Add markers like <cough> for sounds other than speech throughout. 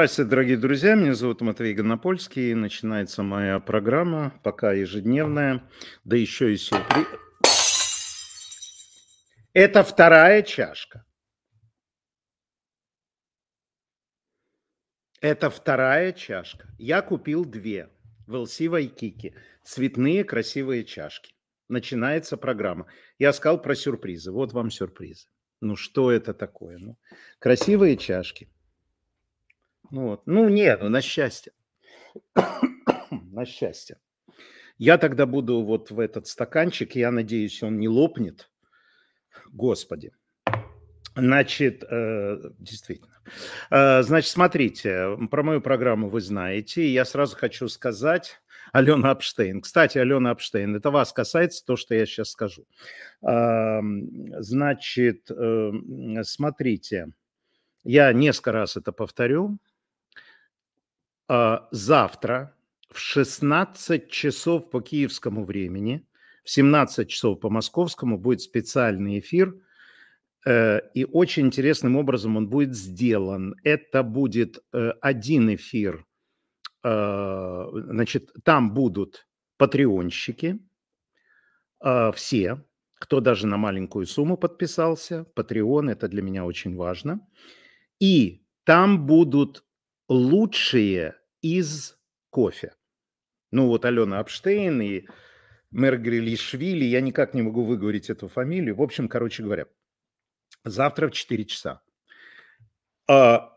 Здравствуйте, дорогие друзья. Меня зовут Матвей Гонопольский. Начинается моя программа, пока ежедневная, да еще и сюрприз. Это вторая чашка. Это вторая чашка. Я купил две в LC Вайкики. Цветные красивые чашки. Начинается программа. Я сказал про сюрпризы. Вот вам сюрпризы. Ну что это такое? Ну, красивые чашки – ну вот. Ну, нет, ну, на счастье. <coughs> на счастье. Я тогда буду вот в этот стаканчик, я надеюсь, он не лопнет. Господи. Значит, э, действительно. Э, значит, смотрите, про мою программу вы знаете. И я сразу хочу сказать, Алена Апштейн. Кстати, Алена Апштейн, это вас касается, то, что я сейчас скажу. Эм, значит, эм, смотрите, я несколько раз это повторю, Э, завтра в 16 часов по киевскому времени, в 17 часов по московскому будет специальный эфир, э, и очень интересным образом он будет сделан. Это будет э, один эфир, значит, там будут патреонщики, все, кто даже на маленькую сумму подписался, патреон, это для меня очень важно. И там будут лучшие из кофе. Ну вот Алена Апштейн и Мергрили Мергрилишвили, я никак не могу выговорить эту фамилию. В общем, короче говоря, завтра в 4 часа. А,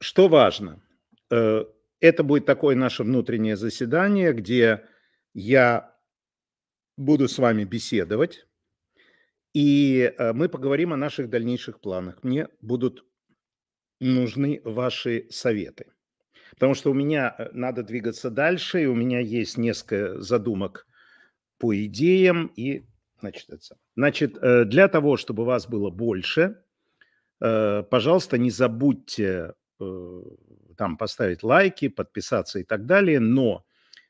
что важно? Э, это будет такое наше внутреннее заседание, где я буду с вами беседовать, и э, мы поговорим о наших дальнейших планах. Мне будут нужны ваши советы. Потому что у меня э, надо двигаться дальше, и у меня есть несколько задумок по идеям. И, значит, это, значит э, для того, чтобы вас было больше, э, пожалуйста, не забудьте там поставить лайки, подписаться и так далее, но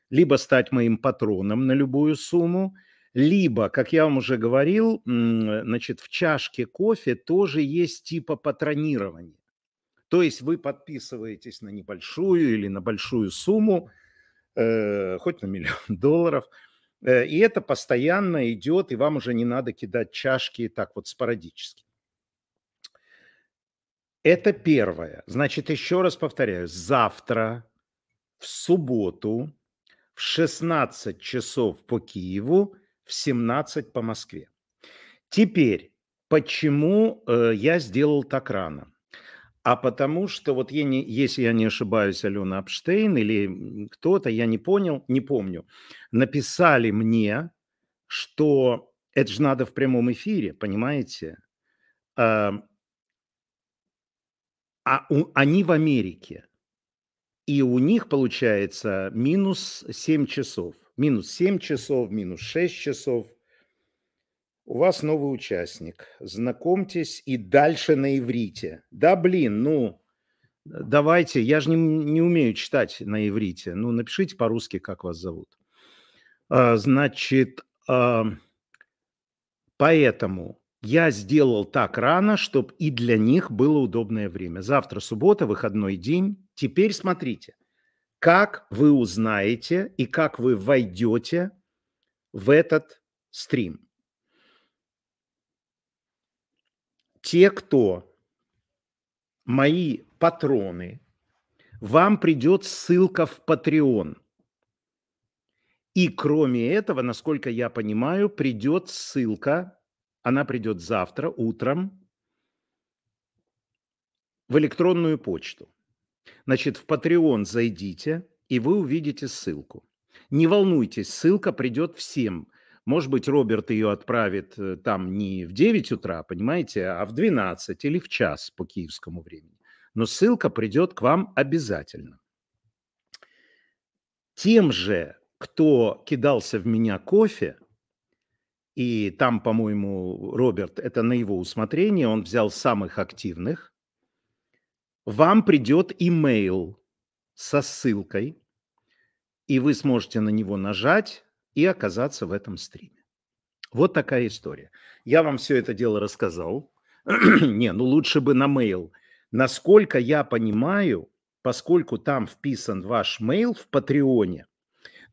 либо стать моим патроном на любую сумму, либо, как я вам уже говорил, значит, в чашке кофе тоже есть типа патронирования. То есть вы подписываетесь на небольшую или на большую сумму, э, хоть на миллион <laughs> долларов, э, и это постоянно идет, и вам уже не надо кидать чашки так вот спорадически. Это первое. Значит, еще раз повторяю, завтра в субботу в 16 часов по Киеву, в 17 по Москве. Теперь, почему э, я сделал так рано? а потому что вот я не, если я не ошибаюсь, Алена Апштейн или кто-то, я не понял, не помню, написали мне, что это же надо в прямом эфире, понимаете? А, а у, они в Америке, и у них получается минус 7 часов, минус 7 часов, минус 6 часов. У вас новый участник. Знакомьтесь и дальше на иврите. Да, блин, ну, давайте. Я же не, не умею читать на иврите. Ну, напишите по-русски, как вас зовут. А, значит, а, поэтому я сделал так рано, чтобы и для них было удобное время. Завтра суббота, выходной день. Теперь смотрите, как вы узнаете и как вы войдете в этот стрим – те, кто мои патроны, вам придет ссылка в Patreon. И кроме этого, насколько я понимаю, придет ссылка, она придет завтра утром в электронную почту. Значит, в Patreon зайдите, и вы увидите ссылку. Не волнуйтесь, ссылка придет всем. Может быть, Роберт ее отправит э, там не в 9 утра, понимаете, а в 12 или в час по киевскому времени. Но ссылка придет к вам обязательно. Тем же, кто кидался в меня кофе, и там, по-моему, Роберт, это на его усмотрение, он взял самых активных, вам придет имейл со ссылкой, и вы сможете на него нажать, и оказаться в этом стриме. Вот такая история. Я вам все это дело рассказал. <clears throat> Не, ну лучше бы на mail. Насколько я понимаю, поскольку там вписан ваш mail в Патреоне,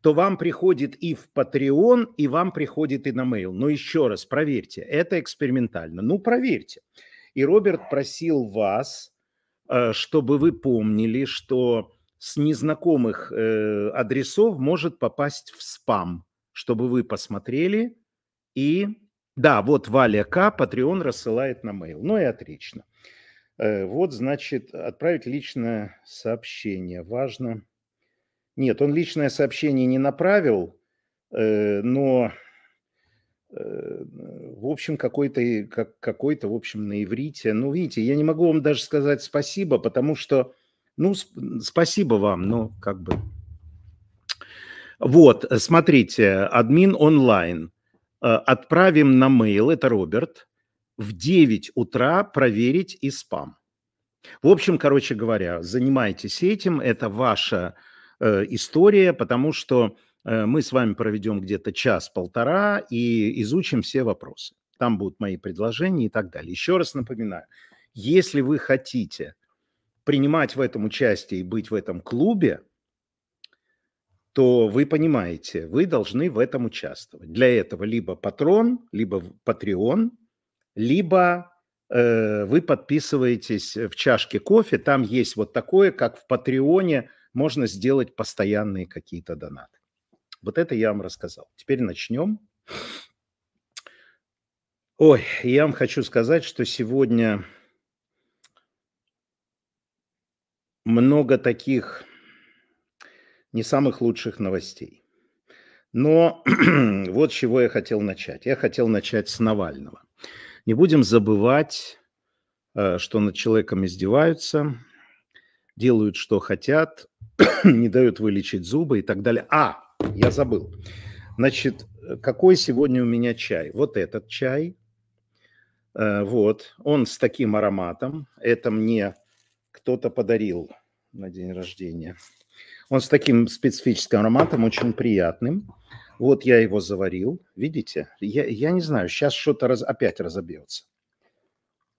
то вам приходит и в Patreon, и вам приходит и на mail. Но еще раз, проверьте, это экспериментально. Ну, проверьте. И Роберт просил вас, э, чтобы вы помнили, что с незнакомых э, адресов может попасть в спам чтобы вы посмотрели. И да, вот Валя К. Patreon рассылает на mail. Ну и отлично. Э, вот, значит, отправить личное сообщение. Важно. Нет, он личное сообщение не направил, э, но, э, в общем, какой-то, как, какой-то, в общем, на иврите. Ну, видите, я не могу вам даже сказать спасибо, потому что, ну, сп- спасибо вам, но как бы вот, э, смотрите, админ онлайн. Э, отправим на mail, это Роберт, в 9 утра проверить и спам. В общем, короче говоря, занимайтесь этим, это ваша э, история, потому что э, мы с вами проведем где-то час-полтора и изучим все вопросы. Там будут мои предложения и так далее. Еще раз напоминаю, если вы хотите принимать в этом участие и быть в этом клубе, то вы понимаете, вы должны в этом участвовать. Для этого либо патрон, либо патреон, либо э, вы подписываетесь в чашке кофе. Там есть вот такое, как в патреоне можно сделать постоянные какие-то донаты. Вот это я вам рассказал. Теперь начнем. Ой, я вам хочу сказать, что сегодня много таких не самых лучших новостей. Но <clears throat> вот с чего я хотел начать. Я хотел начать с Навального. Не будем забывать, э, что над человеком издеваются, делают, что хотят, <clears throat> не дают вылечить зубы и так далее. А, я забыл. Значит, какой сегодня у меня чай? Вот этот чай. Э, вот, он с таким ароматом. Это мне кто-то подарил на день рождения. Он с таким специфическим ароматом, очень приятным. Вот я его заварил, видите? Я, я не знаю, сейчас что-то раз, опять разобьется.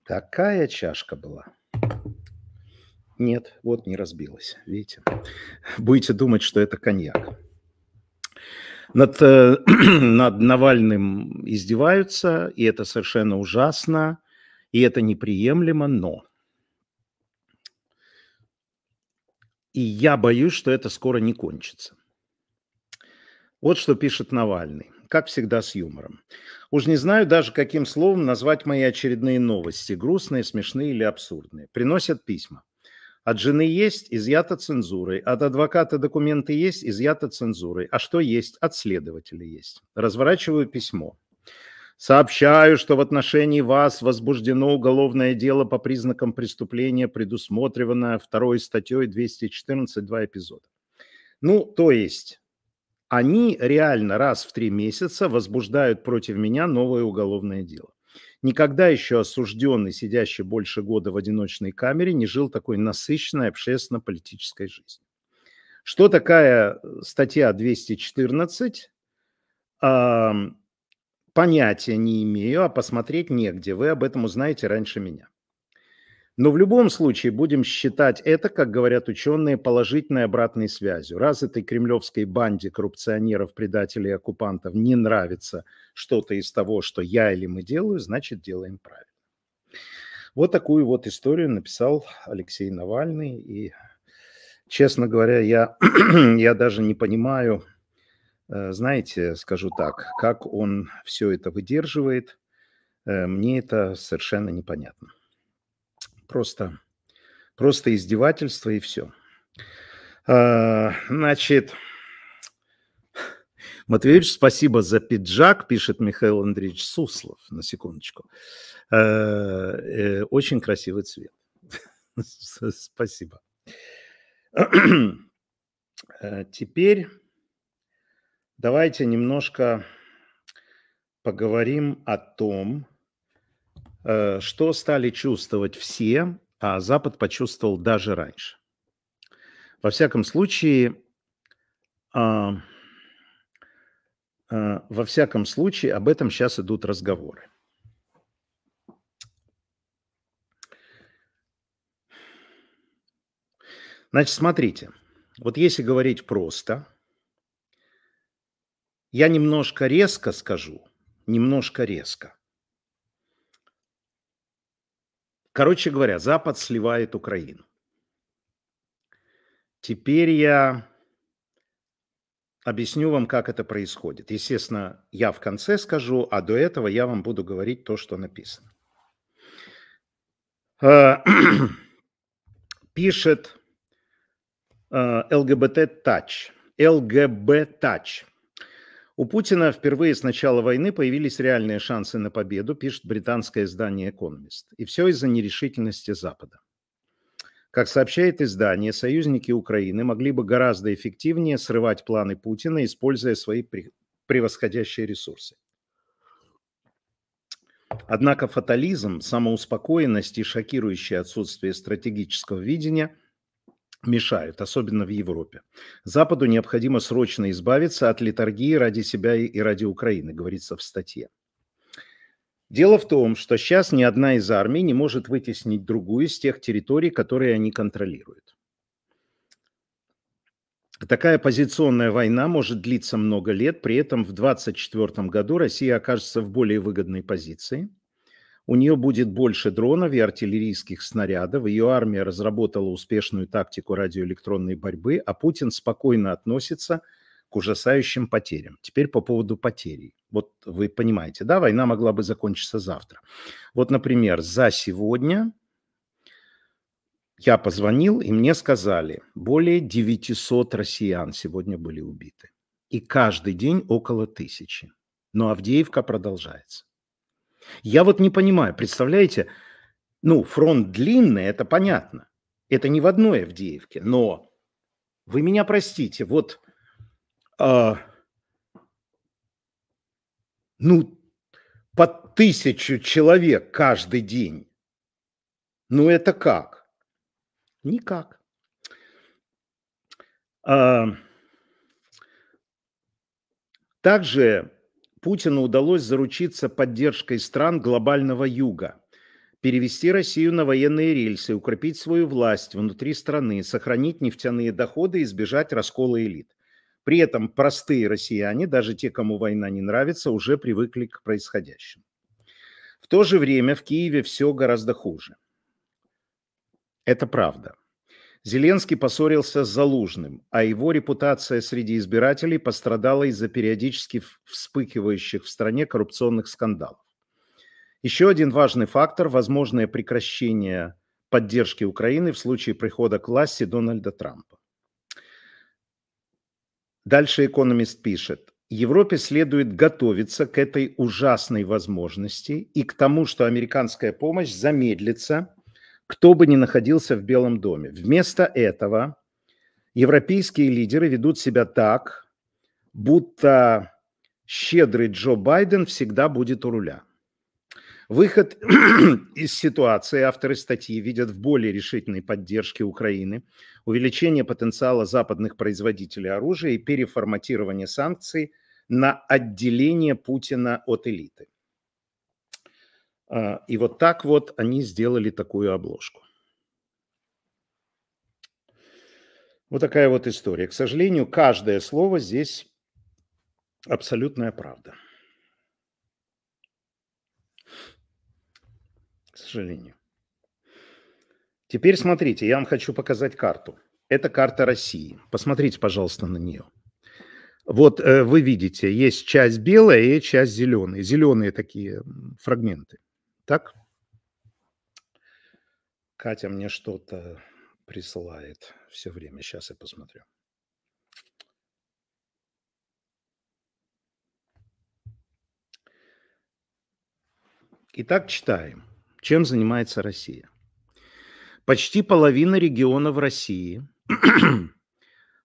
Такая чашка была. Нет, вот не разбилась, видите? Будете думать, что это коньяк. Над, э, <clears throat> над Навальным издеваются, и это совершенно ужасно, и это неприемлемо, но И я боюсь, что это скоро не кончится. Вот что пишет Навальный. Как всегда с юмором. Уж не знаю даже, каким словом назвать мои очередные новости. Грустные, смешные или абсурдные. Приносят письма. От жены есть, изъято цензурой. От адвоката документы есть, изъято цензурой. А что есть? От следователя есть. Разворачиваю письмо. Сообщаю, что в отношении вас возбуждено уголовное дело по признакам преступления, предусмотренное второй статьей 214, два эпизода. Ну, то есть, они реально раз в три месяца возбуждают против меня новое уголовное дело. Никогда еще осужденный, сидящий больше года в одиночной камере, не жил такой насыщенной общественно-политической жизнью. Что такая э, статья 214? понятия не имею, а посмотреть негде. Вы об этом узнаете раньше меня. Но в любом случае будем считать это, как говорят ученые, положительной обратной связью. Раз этой кремлевской банде коррупционеров, предателей и оккупантов не нравится что-то из того, что я или мы делаю, значит делаем правильно. Вот такую вот историю написал Алексей Навальный. И, честно говоря, я, <clears throat> я даже не понимаю, Э, знаете, скажу так, как он все это выдерживает, э, мне это совершенно непонятно. Просто, просто издевательство и все. А, значит, Матвеевич, спасибо за пиджак, пишет Михаил Андреевич Суслов, на секундочку. Э, очень красивый цвет. <laughs> Спасибо. <clears throat> Теперь Давайте немножко поговорим о том, э, что стали чувствовать все, а Запад почувствовал даже раньше. Во всяком случае, а, э, во всяком случае, об этом сейчас идут разговоры. Значит, смотрите, вот если говорить просто – я немножко резко скажу, немножко резко. Короче говоря, Запад сливает Украину. Теперь я объясню вам, как это происходит. Естественно, я в конце скажу, а до этого я вам буду говорить то, что написано. Э, <clears throat> пишет э, ЛГБТ Тач. ЛГБ Тач. У Путина впервые с начала войны появились реальные шансы на победу, пишет британское издание «Экономист». И все из-за нерешительности Запада. Как сообщает издание, союзники Украины могли бы гораздо эффективнее срывать планы Путина, используя свои превосходящие ресурсы. Однако фатализм, самоуспокоенность и шокирующее отсутствие стратегического видения – мешают, особенно в Европе. Западу необходимо срочно избавиться от литургии ради себя и ради Украины, говорится в статье. Дело в том, что сейчас ни одна из армий не может вытеснить другую из тех территорий, которые они контролируют. Такая позиционная война может длиться много лет, при этом в 2024 году Россия окажется в более выгодной позиции – у нее будет больше дронов и артиллерийских снарядов. Ее армия разработала успешную тактику радиоэлектронной борьбы, а Путин спокойно относится к ужасающим потерям. Теперь по поводу потерей. Вот вы понимаете, да, война могла бы закончиться завтра. Вот, например, за сегодня я позвонил, и мне сказали, более 900 россиян сегодня были убиты. И каждый день около тысячи. Но Авдеевка продолжается. Я вот не понимаю, представляете, ну, фронт длинный, это понятно. Это не в одной Авдеевке, но вы меня простите, вот, э, ну, по тысячу человек каждый день. Ну, это как? Никак. Э, также Путину удалось заручиться поддержкой стран глобального юга, перевести Россию на военные рельсы, укрепить свою власть внутри страны, сохранить нефтяные доходы и избежать раскола элит. При этом простые россияне, даже те, кому война не нравится, уже привыкли к происходящему. В то же время в Киеве все гораздо хуже. Это правда. Зеленский поссорился с Залужным, а его репутация среди избирателей пострадала из-за периодически вспыхивающих в стране коррупционных скандалов. Еще один важный фактор – возможное прекращение поддержки Украины в случае прихода к власти Дональда Трампа. Дальше экономист пишет. Европе следует готовиться к этой ужасной возможности и к тому, что американская помощь замедлится – кто бы ни находился в Белом доме. Вместо этого европейские лидеры ведут себя так, будто щедрый Джо Байден всегда будет у руля. Выход <clears throat> из ситуации авторы статьи видят в более решительной поддержке Украины, увеличение потенциала западных производителей оружия и переформатирование санкций на отделение Путина от элиты. А, и вот так вот они сделали такую обложку. Вот такая вот история. К сожалению, каждое слово здесь абсолютная правда. К сожалению. Теперь смотрите, я вам хочу показать карту. Это карта России. Посмотрите, пожалуйста, на нее. Вот э, вы видите, есть часть белая и часть зеленая. Зеленые такие фрагменты. Так? Катя мне что-то присылает все время. Сейчас я посмотрю. Итак, читаем. Чем занимается Россия? Почти половина регионов России <clears throat>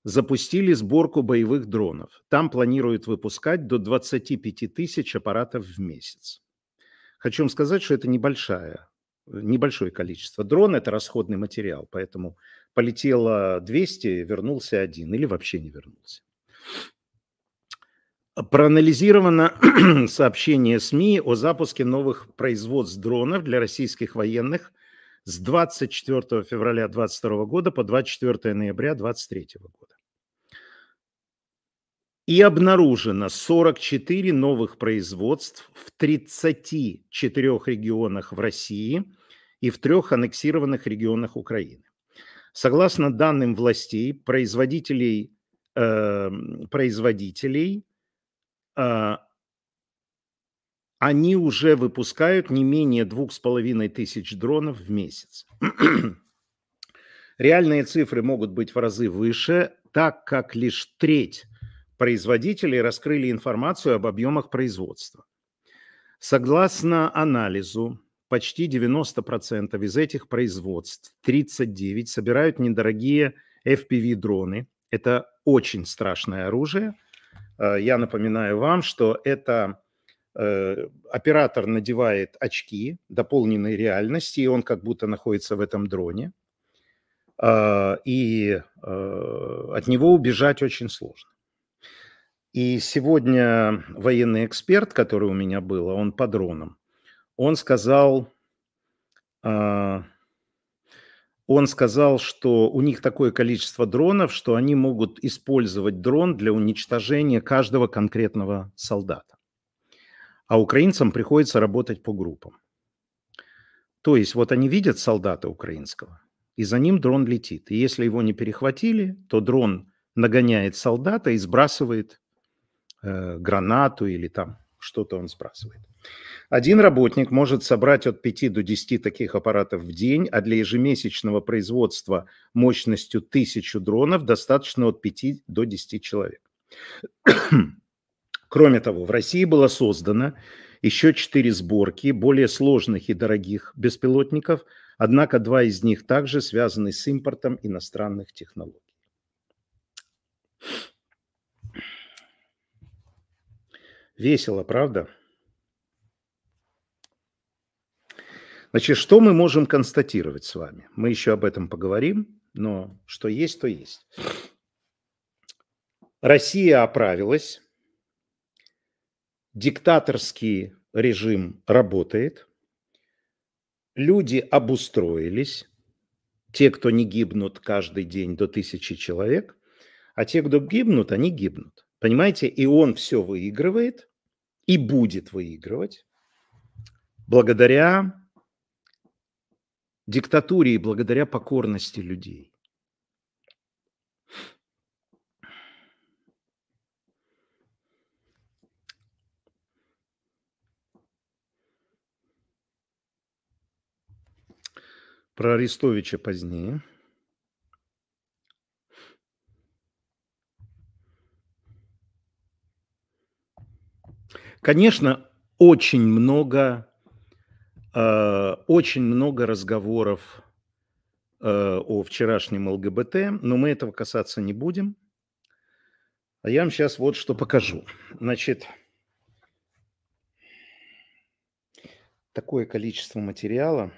запустили сборку боевых дронов. Там планируют выпускать до 25 тысяч аппаратов в месяц. Хочу вам сказать, что это небольшая, небольшое количество. Дрон – это расходный материал, поэтому полетело 200, вернулся один или вообще не вернулся. А проанализировано <clears throat> сообщение СМИ о запуске новых производств дронов для российских военных с 24 февраля 2022 года по 24 ноября 2023 года. И обнаружено 44 новых производств в 34 регионах в России и в трех аннексированных регионах Украины. Согласно данным властей, производителей, э, производителей э, они уже выпускают не менее двух с половиной тысяч дронов в месяц. <clears throat> Реальные цифры могут быть в разы выше, так как лишь треть производителей раскрыли информацию об объемах производства. Согласно анализу, почти 90% из этих производств, 39, собирают недорогие FPV-дроны. Это очень страшное оружие. Э, я напоминаю вам, что это э, оператор надевает очки дополненной реальности, и он как будто находится в этом дроне. Э, и от него убежать очень сложно. И сегодня военный эксперт, который у меня был, а он по дронам, он сказал, а, он сказал, что у них такое количество дронов, что они могут использовать дрон для уничтожения каждого конкретного солдата. А украинцам приходится работать по группам. То есть вот они видят солдата украинского, и за ним дрон летит. И если его не перехватили, то дрон нагоняет солдата и сбрасывает Э, гранату или там что-то он спрашивает. Один работник может собрать от 5 до 10 таких аппаратов в день, а для ежемесячного производства мощностью 1000 дронов достаточно от 5 до 10 человек. <clears throat> Кроме того, в России было создано еще 4 сборки более сложных и дорогих беспилотников, однако два из них также связаны с импортом иностранных технологий. Весело, правда? Значит, что мы можем констатировать с вами? Мы еще об этом поговорим, но что есть, то есть. Россия оправилась, диктаторский режим работает, люди обустроились, те, кто не гибнут каждый день до тысячи человек, а те, кто гибнут, они гибнут. Понимаете, и он все выигрывает, и будет выигрывать благодаря диктатуре и благодаря покорности людей. Про Арестовича позднее – Конечно, очень много, э, очень много разговоров э, о вчерашнем ЛГБТ, но мы этого касаться не будем. А я вам сейчас вот что покажу. Значит, такое количество материала.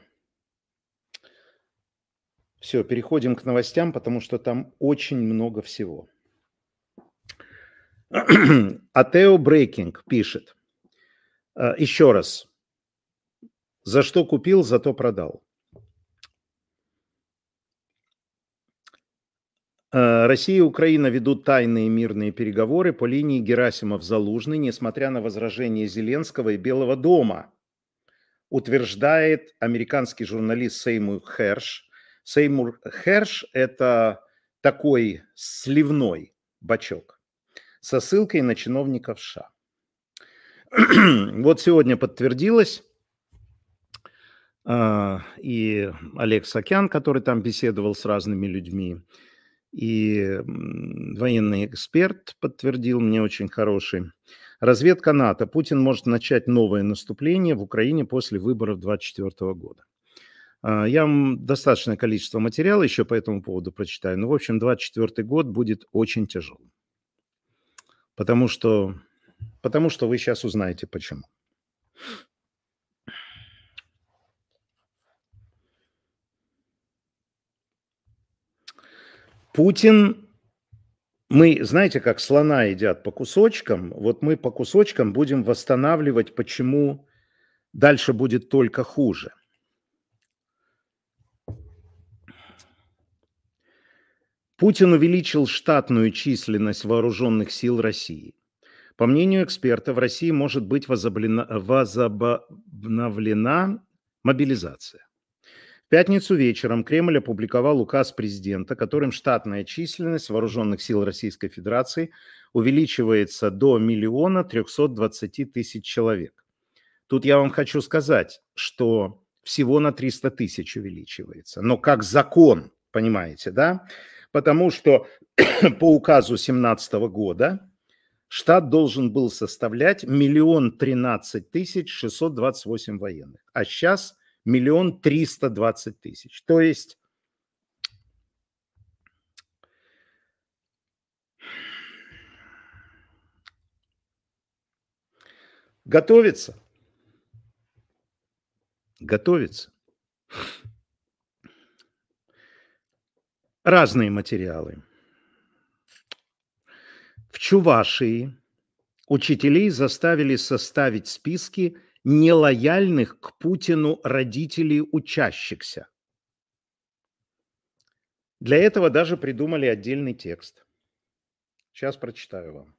Все, переходим к новостям, потому что там очень много всего. <clears throat> Атео Брейкинг пишет. Э, Еще раз. За что купил, зато продал. Э, Россия и Украина ведут тайные мирные переговоры по линии Герасимов-Залужный, несмотря на возражения Зеленского и Белого дома, утверждает американский журналист Сеймур Херш. Сеймур Херш – это такой сливной бачок со ссылкой на чиновников США. <clears throat> вот сегодня подтвердилось, а, и Олег Сакян, который там беседовал с разными людьми, и военный эксперт подтвердил мне очень хороший. Разведка НАТО. Путин может начать новое наступление в Украине после выборов 2024 года. А, я вам достаточное количество материала еще по этому поводу прочитаю. Но, ну, в общем, 2024 год будет очень тяжелым. Потому что, потому что вы сейчас узнаете почему. Путин, мы, знаете, как слона едят по кусочкам, вот мы по кусочкам будем восстанавливать, почему дальше будет только хуже. Путин увеличил штатную численность вооруженных сил России. По мнению эксперта, в России может быть возобновлена, возобновлена мобилизация. В пятницу вечером Кремль опубликовал указ президента, которым штатная численность вооруженных сил Российской Федерации увеличивается до миллиона 320 тысяч человек. Тут я вам хочу сказать, что всего на 300 тысяч увеличивается. Но как закон, понимаете, да? потому что <coughs> по указу 2017 года штат должен был составлять миллион тринадцать тысяч шестьсот двадцать восемь военных, а сейчас миллион триста двадцать тысяч. То есть готовится, готовится разные материалы. В Чувашии учителей заставили составить списки нелояльных к Путину родителей учащихся. Для этого даже придумали отдельный текст. Сейчас прочитаю вам.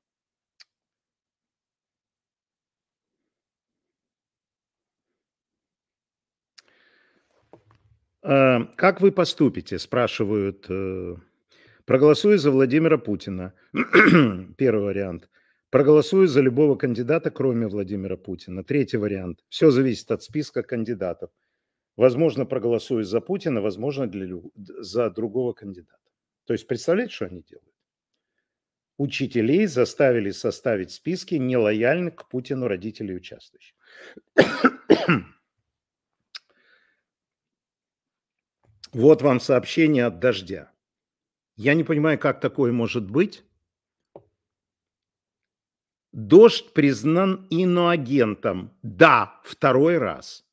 Э, как вы поступите, спрашивают. Э, проголосую за Владимира Путина. <clears throat> Первый вариант. Проголосую за любого кандидата, кроме Владимира Путина. Третий вариант. Все зависит от списка кандидатов. Возможно, проголосую за Путина, возможно, для, за другого кандидата. То есть представляете, что они делают? Учителей заставили составить списки нелояльных к Путину родителей участвующих. Вот вам сообщение от дождя. Я не понимаю, как такое может быть. Дождь признан иноагентом. Да, второй раз.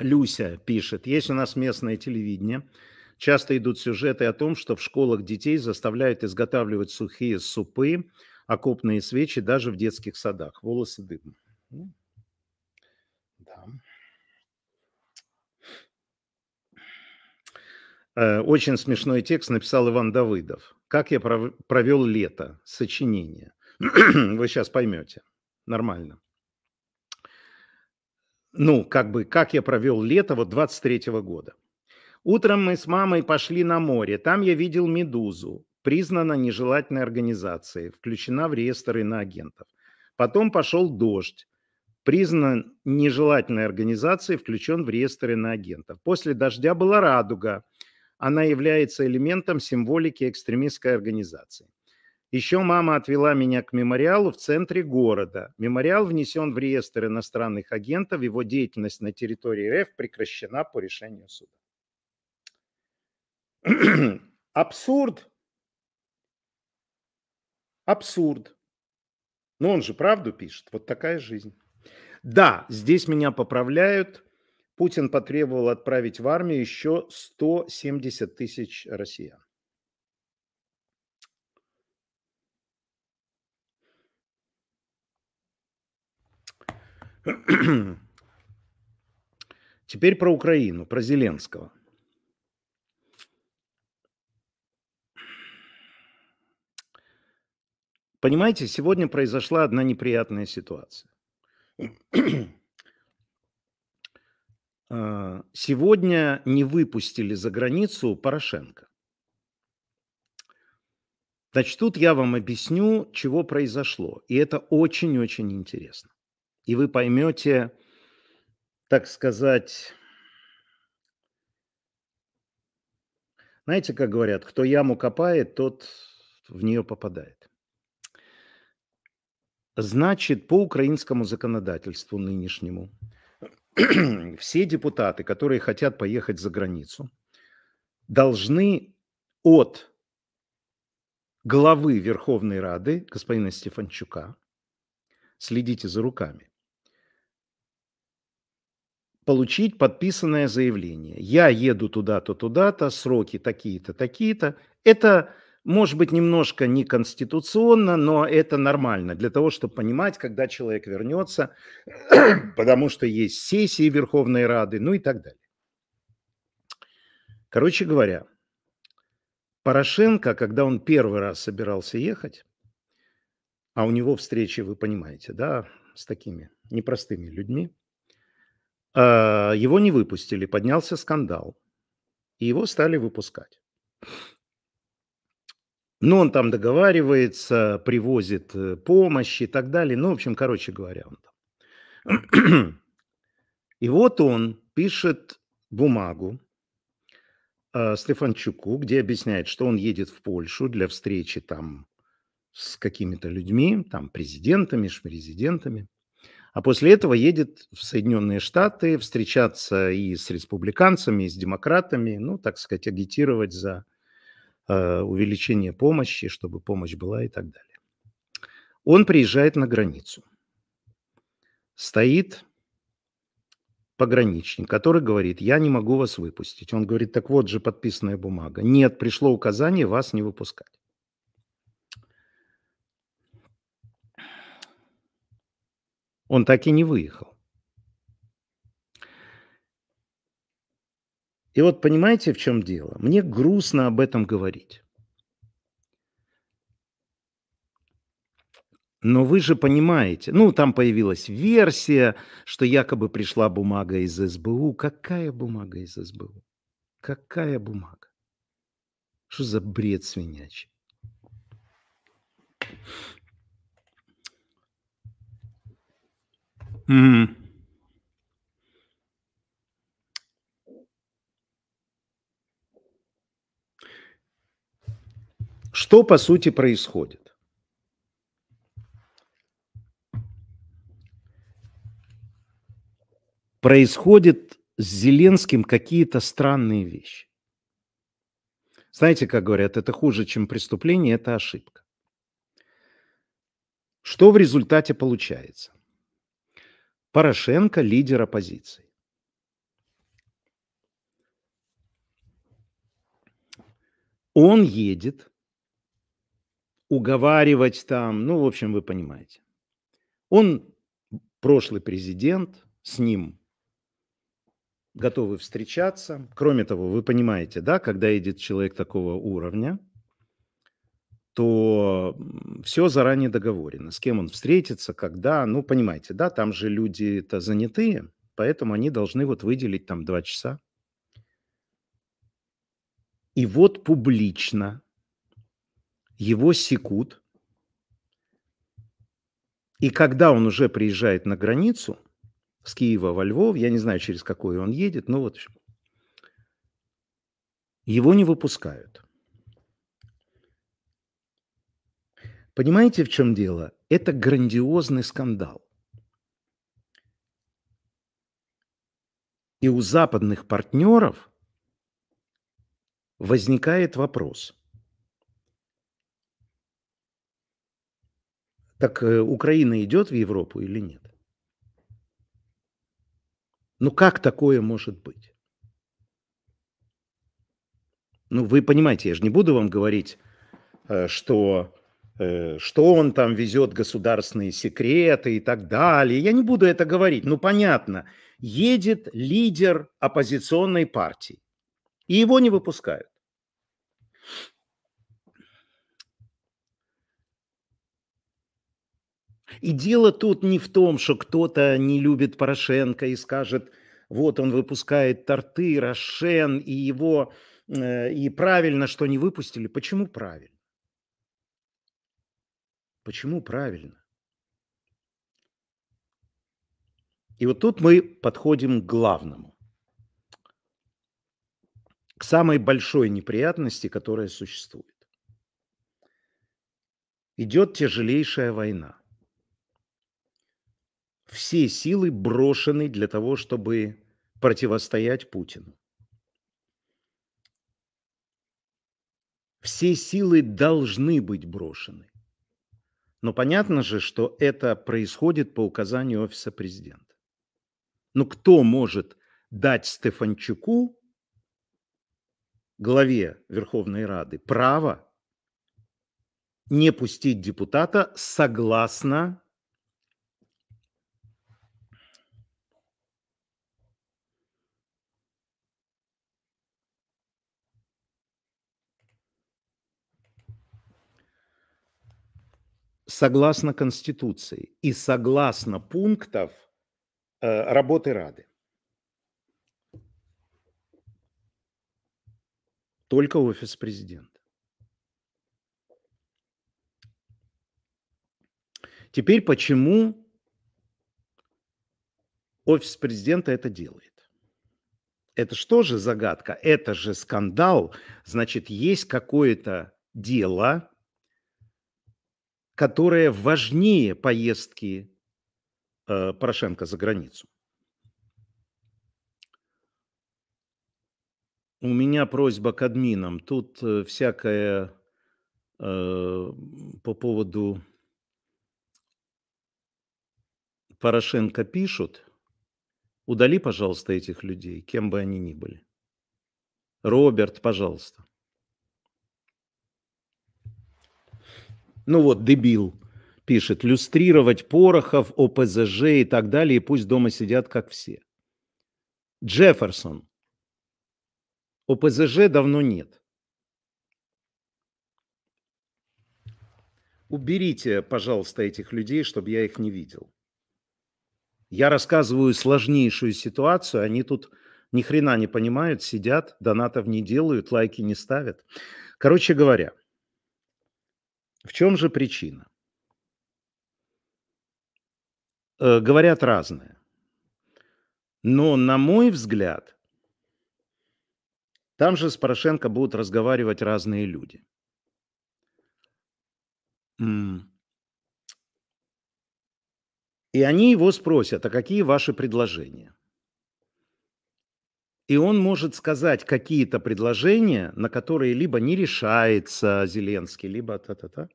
Люся пишет, есть у нас местное телевидение. Часто идут сюжеты о том, что в школах детей заставляют изготавливать сухие супы, окопные свечи даже в детских садах. Волосы дым. Ну, Э, очень смешной текст написал Иван Давыдов. «Как я провел лето. Сочинение». <clears throat> Вы сейчас поймете. Нормально. Ну, как бы, как я провел лето вот 23 -го года. Утром мы с мамой пошли на море. Там я видел «Медузу». Признана нежелательной организацией. Включена в реестр иноагентов. Потом пошел дождь признан нежелательной организацией, включен в реестр иноагентов. После дождя была радуга, она является элементом символики экстремистской организации. Еще мама отвела меня к мемориалу в центре города. Мемориал внесен в реестр иностранных агентов. Его деятельность на территории РФ прекращена по решению суда. <clears throat> Абсурд. Абсурд. Но он же правду пишет. Вот такая жизнь. Да, здесь меня поправляют. Путин потребовал отправить в армию еще 170 тысяч россиян. Теперь про Украину, про Зеленского. Понимаете, сегодня произошла одна неприятная ситуация. Э, сегодня не выпустили за границу Порошенко. Значит, тут я вам объясню, чего произошло. И это очень-очень интересно. И вы поймете, так сказать, знаете, как говорят, кто яму копает, тот в нее попадает. Значит, по украинскому законодательству нынешнему – <clears throat> все депутаты, которые хотят поехать за границу, должны от главы Верховной Рады, господина Стефанчука, следите за руками, получить подписанное заявление. Я еду туда-то, туда-то, сроки такие-то, такие-то. Это может быть, немножко неконституционно, но это нормально для того, чтобы понимать, когда человек вернется, <clears throat> потому что есть сессии Верховной Рады, ну и так далее. Короче говоря, Порошенко, когда он первый раз собирался ехать, а у него встречи, вы понимаете, да, с такими непростыми людьми, э, его не выпустили, поднялся скандал, и его стали выпускать. Но ну, он там договаривается, привозит э, помощь и так далее. Ну, в общем, короче говоря, он там. И вот он пишет бумагу э, Стефанчуку, где объясняет, что он едет в Польшу для встречи там с какими-то людьми, там президентами, шмерезидентами. А после этого едет в Соединенные Штаты встречаться и с республиканцами, и с демократами, ну, так сказать, агитировать за Э, увеличение помощи, чтобы помощь была и так далее. Он приезжает на границу. Стоит пограничник, который говорит, я не могу вас выпустить. Он говорит, так вот же подписанная бумага. Нет, пришло указание вас не выпускать. Он так и не выехал. И вот понимаете, в чем дело? Мне грустно об этом говорить. Но вы же понимаете, ну там появилась версия, что якобы пришла бумага из СБУ. Какая бумага из СБУ? Какая бумага? Что за бред свинячий? Mm-hmm. Что по сути происходит? Происходит с Зеленским какие-то странные вещи. Знаете, как говорят, это хуже, чем преступление, это ошибка. Что в результате получается? Порошенко – лидер оппозиции. Он едет уговаривать там, ну, в общем, вы понимаете. Он прошлый президент, с ним готовы встречаться. Кроме того, вы понимаете, да, когда идет человек такого уровня, то все заранее договорено, с кем он встретится, когда, ну, понимаете, да, там же люди-то занятые, поэтому они должны вот выделить там два часа. И вот публично его секут. И когда он уже приезжает на границу с Киева во Львов, я не знаю, через какой он едет, но вот его не выпускают. Понимаете, в чем дело? Это грандиозный скандал. И у западных партнеров возникает вопрос – Так э, Украина идет в Европу или нет? Ну как такое может быть? Ну вы понимаете, я же не буду вам говорить, э, что, э, что он там везет государственные секреты и так далее. Я не буду это говорить. Ну понятно, едет лидер оппозиционной партии, и его не выпускают. И дело тут не в том, что кто-то не любит Порошенко и скажет, вот он выпускает торты, Рошен, и его, э, и правильно, что не выпустили. Почему правильно? Почему правильно? И вот тут мы подходим к главному, к самой большой неприятности, которая существует. Идет тяжелейшая война все силы брошены для того, чтобы противостоять Путину. Все силы должны быть брошены. Но понятно же, что это происходит по указанию Офиса Президента. Но кто может дать Стефанчуку, главе Верховной Рады, право не пустить депутата согласно согласно Конституции и согласно пунктов э, работы Рады. Только офис президента. Теперь почему офис президента это делает? Это что же загадка? Это же скандал. Значит, есть какое-то дело, которая важнее поездки э, Порошенко за границу. У меня просьба к админам. Тут э, всякое э, по поводу Порошенко пишут. Удали, пожалуйста, этих людей, кем бы они ни были. Роберт, пожалуйста. Ну вот, дебил пишет, люстрировать Порохов, ОПЗЖ и так далее, и пусть дома сидят, как все. Джефферсон. ОПЗЖ давно нет. Уберите, пожалуйста, этих людей, чтобы я их не видел. Я рассказываю сложнейшую ситуацию, они тут ни хрена не понимают, сидят, донатов не делают, лайки не ставят. Короче говоря – в чем же причина? Э, говорят разное. Но, на мой взгляд, там же с Порошенко будут разговаривать разные люди. И они его спросят, а какие ваши предложения? И он может сказать какие-то предложения, на которые либо не решается Зеленский, либо та-та-та.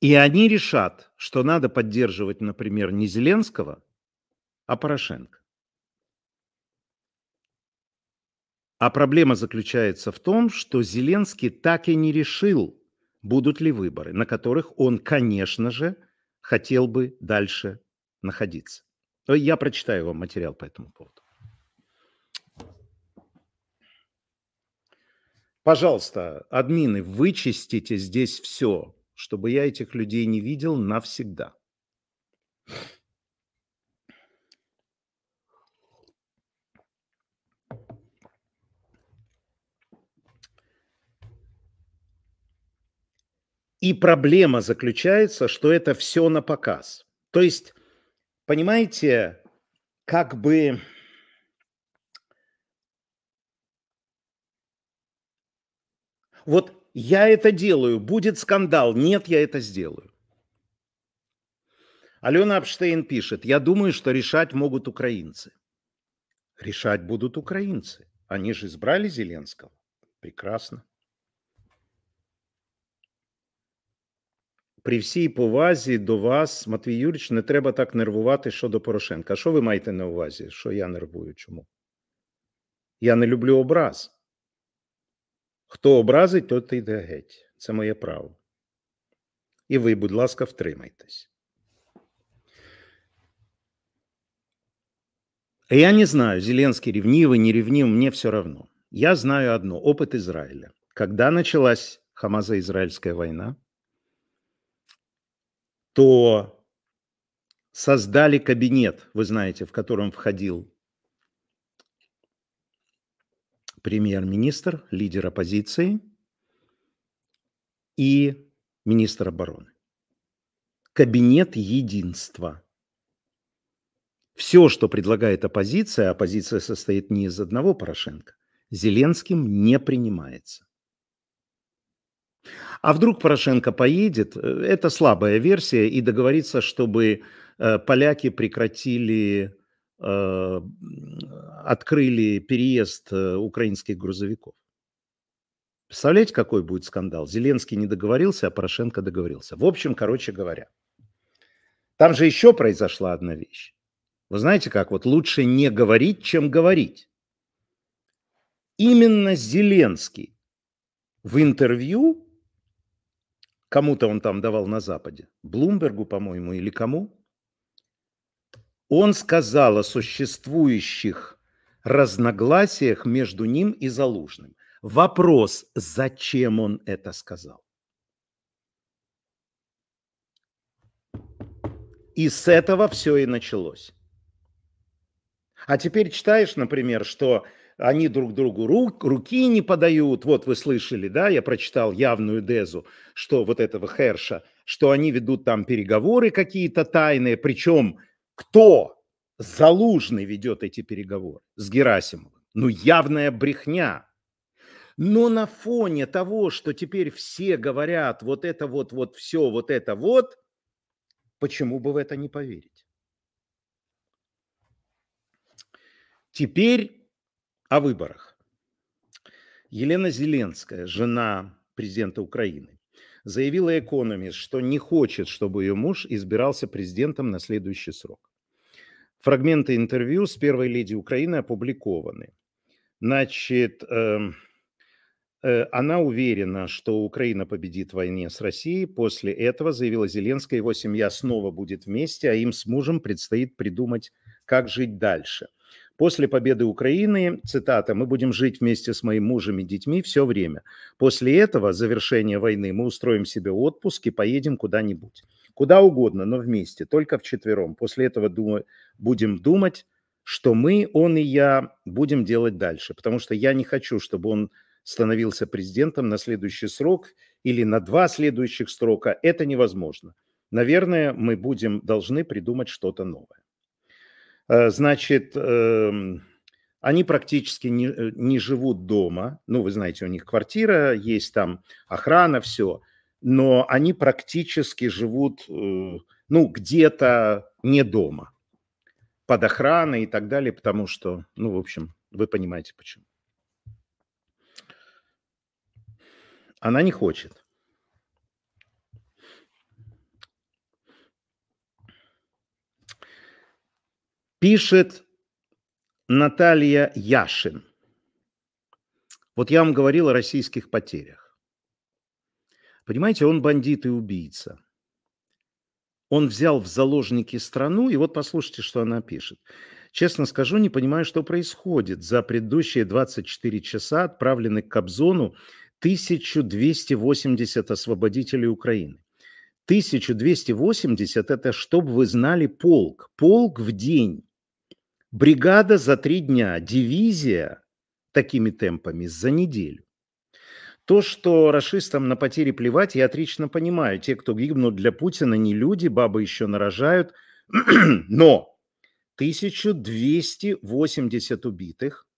И они решат, что надо поддерживать, например, не Зеленского, а Порошенко. А проблема заключается в том, что Зеленский так и не решил, будут ли выборы, на которых он, конечно же, хотел бы дальше находиться. Я прочитаю вам материал по этому поводу. Пожалуйста, админы, вычистите здесь все, чтобы я этих людей не видел навсегда. И проблема заключается, что это все на показ. То есть, понимаете, как бы Вот я это делаю, будет скандал, нет, я это сделаю. Алена Апштейн пишет, я думаю, что решать могут украинцы. Решать будут украинцы. Они же избрали Зеленского. Прекрасно. При всій повазі до вас, Матвій Юрійович, не треба так нервувати щодо Порошенка. А що ви маєте на увазі? Що я нервую? Чому? Я не люблю образ. Хто образить, тот ти йде геть. Це моє право. І ви, будь ласка, втримайтесь. Я не знаю, Зеленский ревнивый, не ревнив, мне все равно. Я знаю одно, опыт Израиля. Когда началась Хамаза-Израильская война, то создали кабинет, вы знаете, в котором входил премьер-министр, лидер оппозиции и министр обороны. Кабинет единства. Все, что предлагает оппозиция, а оппозиция состоит не из одного Порошенко, Зеленским не принимается. А вдруг Порошенко поедет, э, это слабая версия, и договориться, чтобы э, поляки прекратили Э, открыли переезд э, украинских грузовиков. Представляете, какой будет скандал? Зеленский не договорился, а Порошенко договорился. В общем, короче говоря, там же еще произошла одна вещь. Вы знаете как, вот лучше не говорить, чем говорить. Именно Зеленский в интервью, кому-то он там давал на Западе, Блумбергу, по-моему, или кому, он сказал о существующих разногласиях между ним и Залужным. Вопрос, зачем он это сказал? И с этого все и началось. А теперь читаешь, например, что они друг другу руки не подают. Вот вы слышали, да, я прочитал явную дезу, что вот этого Херша, что они ведут там переговоры какие-то тайные, причем кто Залужный ведет эти переговоры с Герасимовым. Ну, явная брехня. Но на фоне того, что теперь все говорят вот это вот, вот все, вот это вот, почему бы в это не поверить? Теперь о выборах. Елена Зеленская, жена президента Украины, заявила Экономист, что не хочет, чтобы ее муж избирался президентом на следующий срок. Фрагменты интервью с первой леди Украины опубликованы. Значит, э, э, она уверена, что Украина победит в войне с Россией. После этого, заявила Зеленская, его семья снова будет вместе, а им с мужем предстоит придумать, как жить дальше – После победы Украины, цитата, «мы будем жить вместе с моим мужем и детьми все время. После этого, завершения войны, мы устроим себе отпуск и поедем куда-нибудь. Куда угодно, но вместе, только вчетвером. После этого дум... будем думать, что мы, он и я, будем делать дальше. Потому что я не хочу, чтобы он становился президентом на следующий срок или на два следующих срока. Это невозможно. Наверное, мы будем должны придумать что-то новое. Э, значит, эм, они практически не, э, не живут дома. Ну, вы знаете, у них квартира, есть там охрана, все. Но они практически живут, э, ну, где-то не дома, под охраной и так далее, потому что, ну, в общем, вы понимаете почему. Она не хочет. Пишет Наталья Яшин. Вот я вам говорил о российских потерях. Понимаете, он бандит и убийца. Он взял в заложники страну, и вот послушайте, что она пишет. Честно скажу, не понимаю, что происходит. За предыдущие 24 часа отправлены к Кобзону 1280 освободителей Украины. 1280 – это, чтобы вы знали, полк. Полк в день бригада за три дня, дивизия такими темпами за неделю. То, что расистам на потери плевать, я отлично понимаю. Те, кто гибнут для Путина, не люди, бабы еще нарожают. <clears throat> Но 1280 убитых,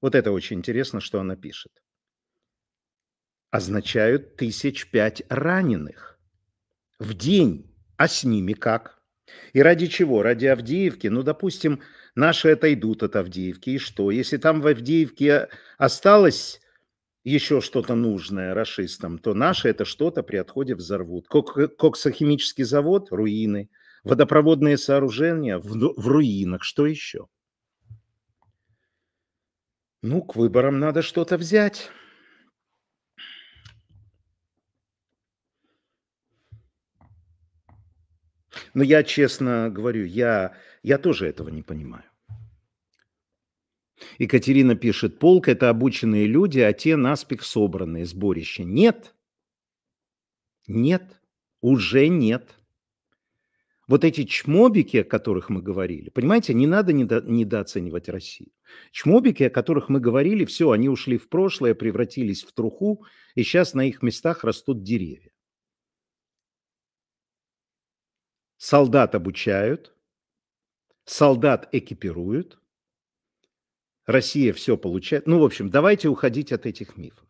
вот это очень интересно, что она пишет, означают тысяч пять раненых в день. А с ними как? И ради чего? Ради Авдеевки? Ну, допустим, наши отойдут от Авдеевки. И что? Если там в Авдеевке осталось еще что-то нужное расистам, то наши это что-то при отходе взорвут. коксохимический завод – руины. Водопроводные сооружения в, в руинах. Что еще? Ну, к выборам надо что-то взять. Но я честно говорю, я, я тоже этого не понимаю. Екатерина пишет, полк – это обученные люди, а те наспех собранные, сборище. Нет. Нет. Уже нет. Вот эти чмобики, о которых мы говорили, понимаете, не надо недо- недооценивать Россию. Чмобики, о которых мы говорили, все, они ушли в прошлое, превратились в труху, и сейчас на их местах растут деревья. Солдат обучают, солдат экипируют, Россия все получает. Ну, в общем, давайте уходить от этих мифов.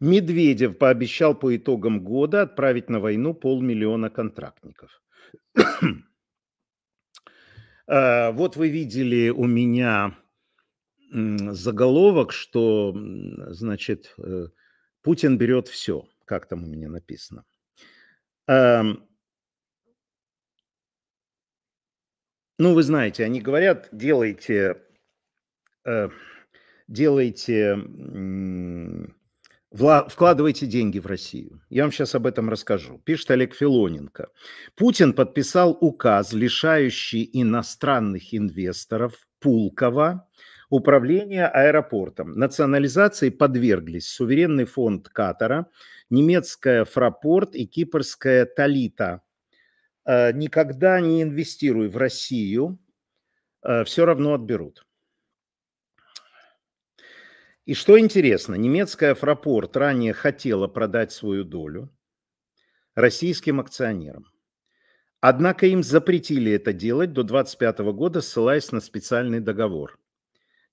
Медведев пообещал по итогам года отправить на войну полмиллиона контрактников. <clears throat> А, вот вы видели у меня заголовок, что, значит, э, Путин берет все – как там у меня написано. Ну, вы знаете, они говорят, делайте, э, делайте, вкладывайте деньги в Россию. Я вам сейчас об этом расскажу. Пишет Олег Филоненко. Путин подписал указ, лишающий иностранных инвесторов Пулкова управления аэропортом. Национализации подверглись суверенный фонд Катара, немецкая Фрапорт и кипрская Талита. Э, никогда не инвестируй в Россию, э, все равно отберут. И что интересно, немецкая Фрапорт ранее хотела продать свою долю российским акционерам. Однако им запретили это делать до 2025 года, ссылаясь на специальный договор.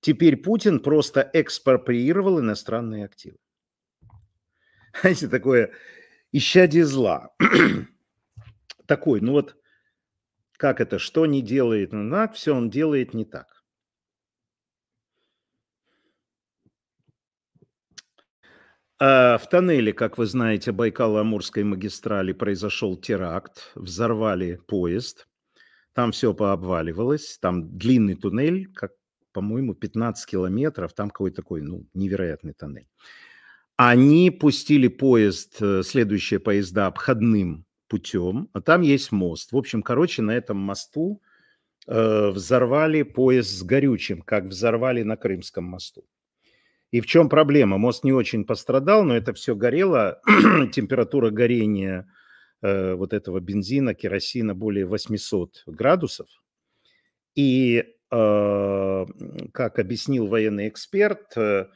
Теперь Путин просто экспроприировал иностранные активы. Знаете, такое исчадие зла. Такой, ну вот, как это, что не делает Нунак, все он делает не так. А, в тоннеле, как вы знаете, Байкало-Амурской магистрали произошел теракт, взорвали поезд, там все пообваливалось, там длинный туннель, как по-моему, 15 километров, там какой-то такой, ну, невероятный тоннель. Они пустили поезд, э, следующие поезда обходным путем, а там есть мост. В общем, короче, на этом мосту э, взорвали поезд с горючим, как взорвали на Крымском мосту. И в чем проблема? Мост не очень пострадал, но это все горело. <clears throat> Температура горения э, вот этого бензина, керосина более 800 градусов. И Э, как объяснил военный эксперт, э,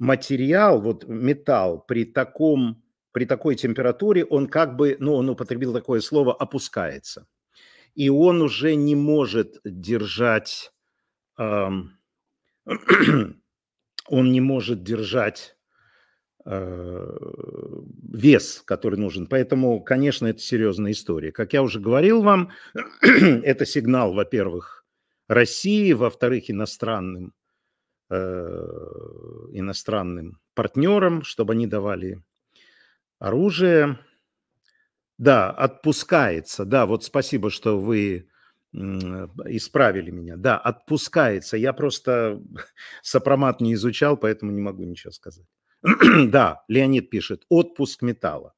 материал, вот металл при таком при такой температуре он как бы, ну, он употребил такое слово, опускается. И он уже не может держать, эм, <clears throat> он не может держать э, вес, который нужен. Поэтому, конечно, это серьезная история. Как я уже говорил вам, <clears throat> это сигнал, во-первых, России, во-вторых, иностранным, э, иностранным партнерам, чтобы они давали оружие. Да, отпускается. Да, вот спасибо, что вы исправили меня. Да, отпускается. Я просто <laughs> сопромат не изучал, поэтому не могу ничего сказать. <clears throat> да, Леонид пишет, отпуск металла.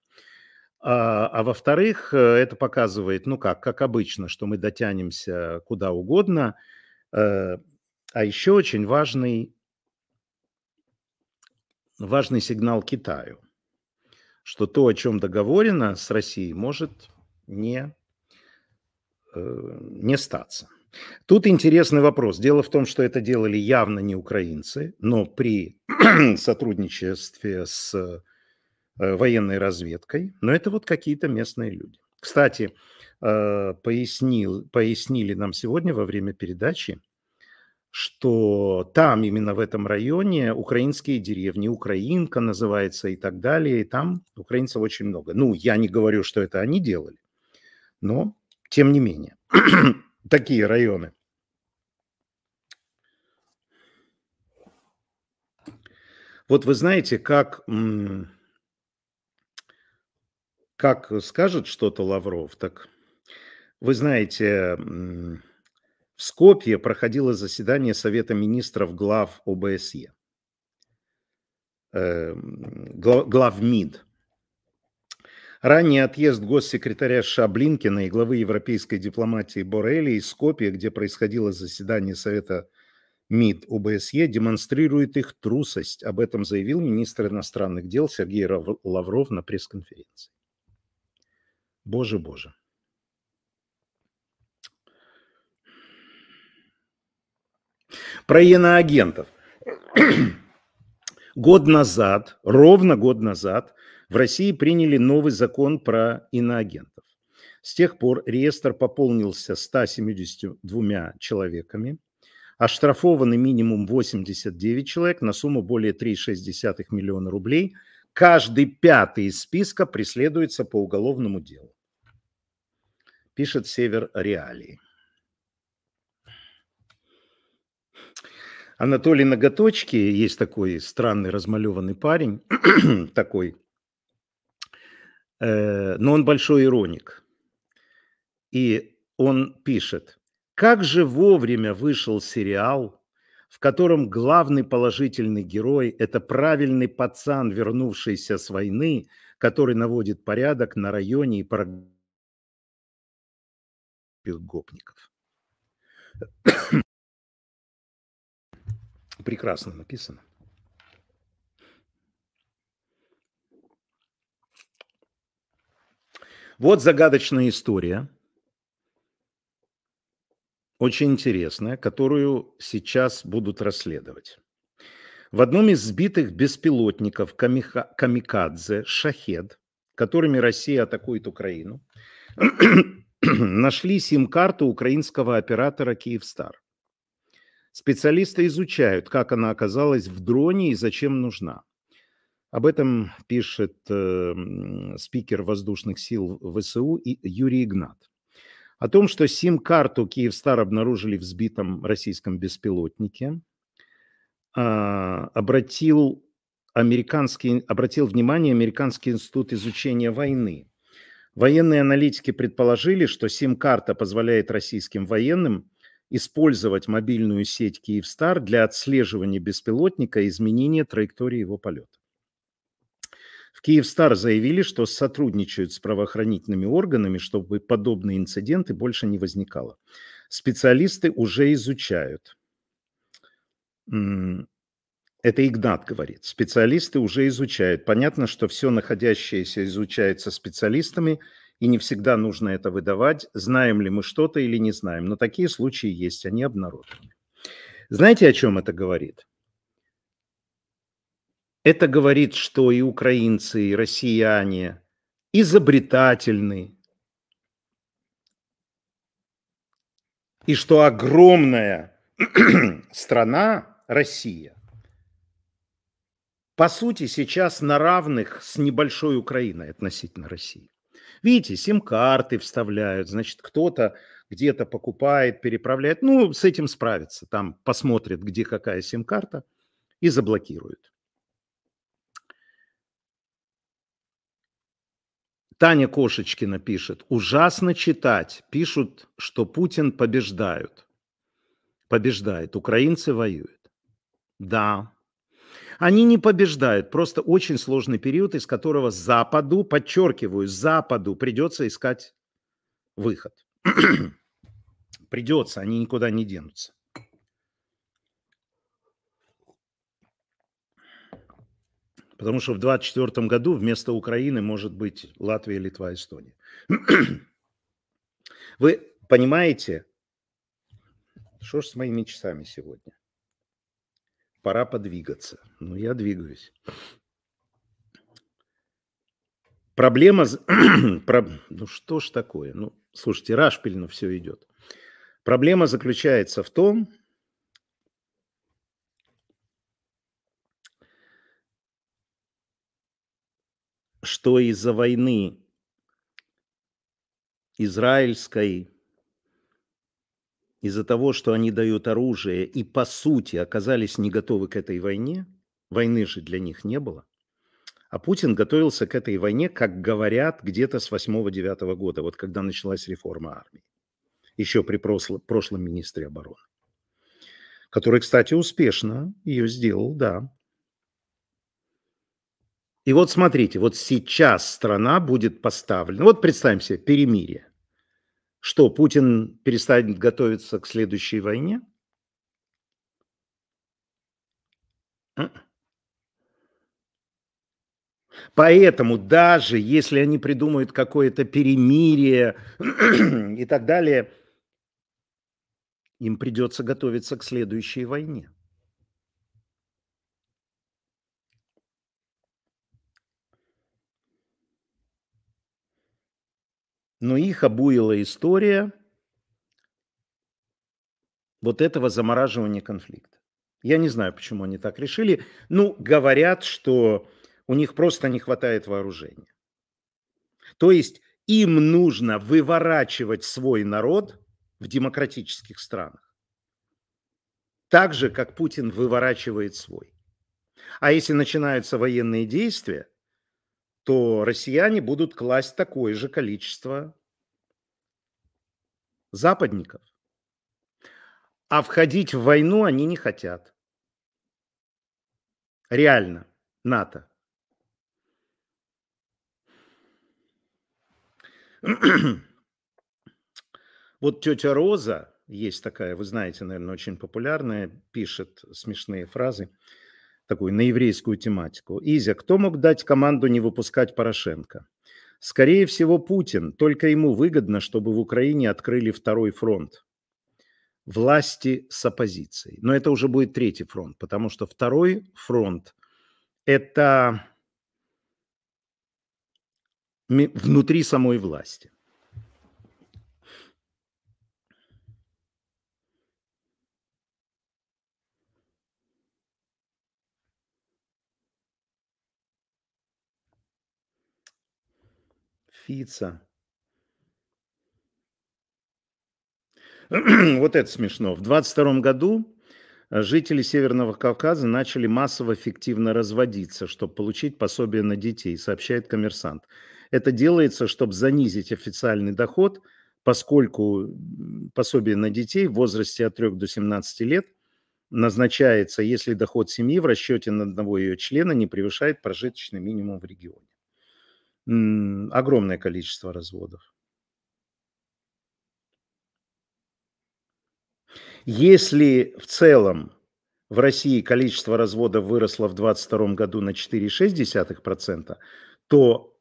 А, а во-вторых, э, это показывает, ну как, как обычно, что мы дотянемся куда угодно. Э, а еще очень важный, важный сигнал Китаю, что то, о чем договорено с Россией, может не, э, не статься. Тут интересный вопрос. Дело в том, что это делали явно не украинцы, но при <clears throat> сотрудничестве с Э, военной разведкой, но это вот какие-то местные люди. Кстати, э, пояснил, пояснили нам сегодня во время передачи, что там, именно в этом районе, украинские деревни, Украинка называется и так далее, и там украинцев очень много. Ну, я не говорю, что это они делали, но тем не менее, <clears throat> такие районы. Вот вы знаете, как как скажет что-то Лавров, так вы знаете, в Скопье проходило заседание Совета министров глав ОБСЕ, эм, глав МИД. Ранний отъезд госсекретаря Шаблинкина и главы европейской дипломатии Боррелли из Скопья, где происходило заседание Совета МИД ОБСЕ, демонстрирует их трусость. Об этом заявил министр иностранных дел Сергей Лавров на пресс-конференции. Боже, Боже. Про иноагентов. год назад, ровно год назад, в России приняли новый закон про иноагентов. С тех пор реестр пополнился 172 человеками, оштрафованы минимум 89 человек на сумму более 3,6 миллиона рублей. Каждый пятый из списка преследуется по уголовному делу пишет Север Реалии. Анатолий Ноготочки, есть такой странный размалеванный парень, <clears throat> такой, э, но он большой ироник. И он пишет, как же вовремя вышел сериал, в котором главный положительный герой – это правильный пацан, вернувшийся с войны, который наводит порядок на районе и программе русских гопников. Прекрасно написано. Вот загадочная история, очень интересная, которую сейчас будут расследовать. В одном из сбитых беспилотников камикадзе «Шахед», которыми Россия атакует Украину, <clears throat> нашли сим-карту украинского оператора «Киевстар». Специалисты изучают, как она оказалась в дроне и зачем нужна. Об этом пишет э, спикер воздушных сил ВСУ и Юрий Игнат. О том, что сим-карту «Киевстар» обнаружили в сбитом российском беспилотнике, э, обратил, американский, обратил внимание Американский институт изучения войны – Военные аналитики предположили, что сим-карта позволяет российским военным использовать мобильную сеть «Киевстар» для отслеживания беспилотника и изменения траектории его полета. В «Киевстар» заявили, что сотрудничают с правоохранительными органами, чтобы подобные инциденты больше не возникало. Специалисты уже изучают это Игнат говорит. Специалисты уже изучают. Понятно, что все находящееся изучается специалистами, и не всегда нужно это выдавать, знаем ли мы что-то или не знаем. Но такие случаи есть, они обнародованы. Знаете, о чем это говорит? Это говорит, что и украинцы, и россияне изобретательны, и что огромная <clears throat> страна Россия по сути, сейчас на равных с небольшой Украиной относительно России. Видите, сим-карты вставляют, значит, кто-то где-то покупает, переправляет. Ну, с этим справится. Там посмотрит, где какая сим-карта, и заблокирует. Таня Кошечкина пишет, ужасно читать. Пишут, что Путин побеждают. Побеждает, украинцы воюют. Да, они не побеждают. Просто очень сложный период, из которого Западу, подчеркиваю, Западу придется искать выход. <clears throat> придется, они никуда не денутся. Потому что в 2024 году вместо Украины может быть Латвия, Литва, Эстония. <clears throat> Вы понимаете, что ж с моими часами сегодня? пора подвигаться. Ну, я двигаюсь. Проблема... <clears throat> Ну, что ж такое? Ну, слушайте, Рашпильно все идет. Проблема заключается в том, что из-за войны израильской из-за того, что они дают оружие и, по сути, оказались не готовы к этой войне, войны же для них не было, а Путин готовился к этой войне, как говорят, где-то с 8-9 года, вот когда началась реформа армии, еще при прошлом, министре обороны, который, кстати, успешно ее сделал, да. И вот смотрите, вот сейчас страна будет поставлена, вот представим себе перемирие. Что, Путин перестанет готовиться к следующей войне? А? Поэтому даже если они придумают какое-то перемирие <clears throat> и так далее, им придется готовиться к следующей войне. но их обуила история вот этого замораживания конфликта. Я не знаю, почему они так решили. Ну, говорят, что у них просто не хватает вооружения. То есть им нужно выворачивать свой народ в демократических странах. Так же, как Путин выворачивает свой. А если начинаются военные действия – то россияне будут класть такое же количество западников. А входить в войну они не хотят. Реально, НАТО. Вот тетя Роза, есть такая, вы знаете, наверное, очень популярная, пишет смешные фразы такую на еврейскую тематику. Изя, кто мог дать команду не выпускать Порошенко? Скорее всего, Путин. Только ему выгодно, чтобы в Украине открыли второй фронт. Власти с оппозицией. Но это уже будет третий фронт, потому что второй фронт – это внутри самой власти. Фица. <clears throat> вот это смешно. В 22 году э, жители Северного Кавказа начали массово фиктивно разводиться, чтобы получить пособие на детей, сообщает коммерсант. Это делается, чтобы занизить официальный доход, поскольку пособие на детей в возрасте от 3 до 17 лет назначается, если доход семьи в расчете на одного ее члена не превышает прожиточный минимум в регионе огромное количество разводов. Если в целом в России количество разводов выросло в 2022 году на 4,6%, то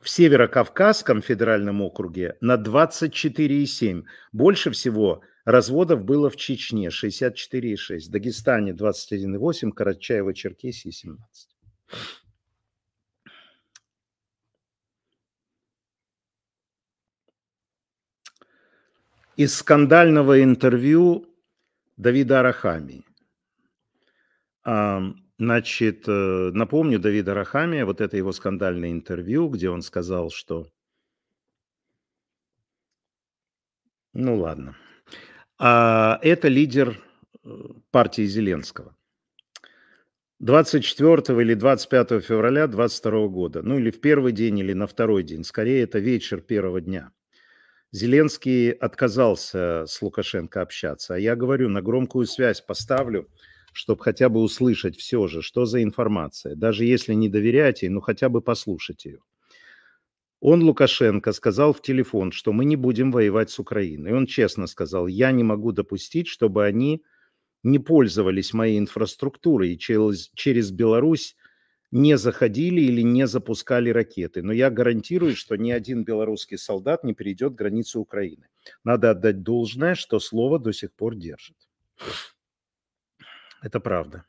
в Северокавказском федеральном округе на 24,7%. Больше всего разводов было в Чечне 64,6%, Дагестане 21,8%, Карачаево-Черкесии 17%. из скандального интервью Давида Арахами. А, значит, э, напомню, Давида Арахами, вот это его скандальное интервью, где он сказал, что... Ну ладно. А Это лидер э, партии Зеленского. 24 или 25 февраля 22 года, ну или в первый день, или на второй день, скорее это вечер первого дня – Зеленский отказался с Лукашенко общаться. А я говорю, на громкую связь поставлю, чтобы хотя бы услышать все же, что за информация. Даже если не доверяете, ну хотя бы послушать ее. Он, Лукашенко, сказал в телефон, что мы не будем воевать с Украиной. Он честно сказал, я не могу допустить, чтобы они не пользовались моей инфраструктурой и через, через Беларусь не заходили или не запускали ракеты. Но я гарантирую, что ни один белорусский солдат не перейдет границу Украины. Надо отдать должное, что слово до сих пор держит. Это правда.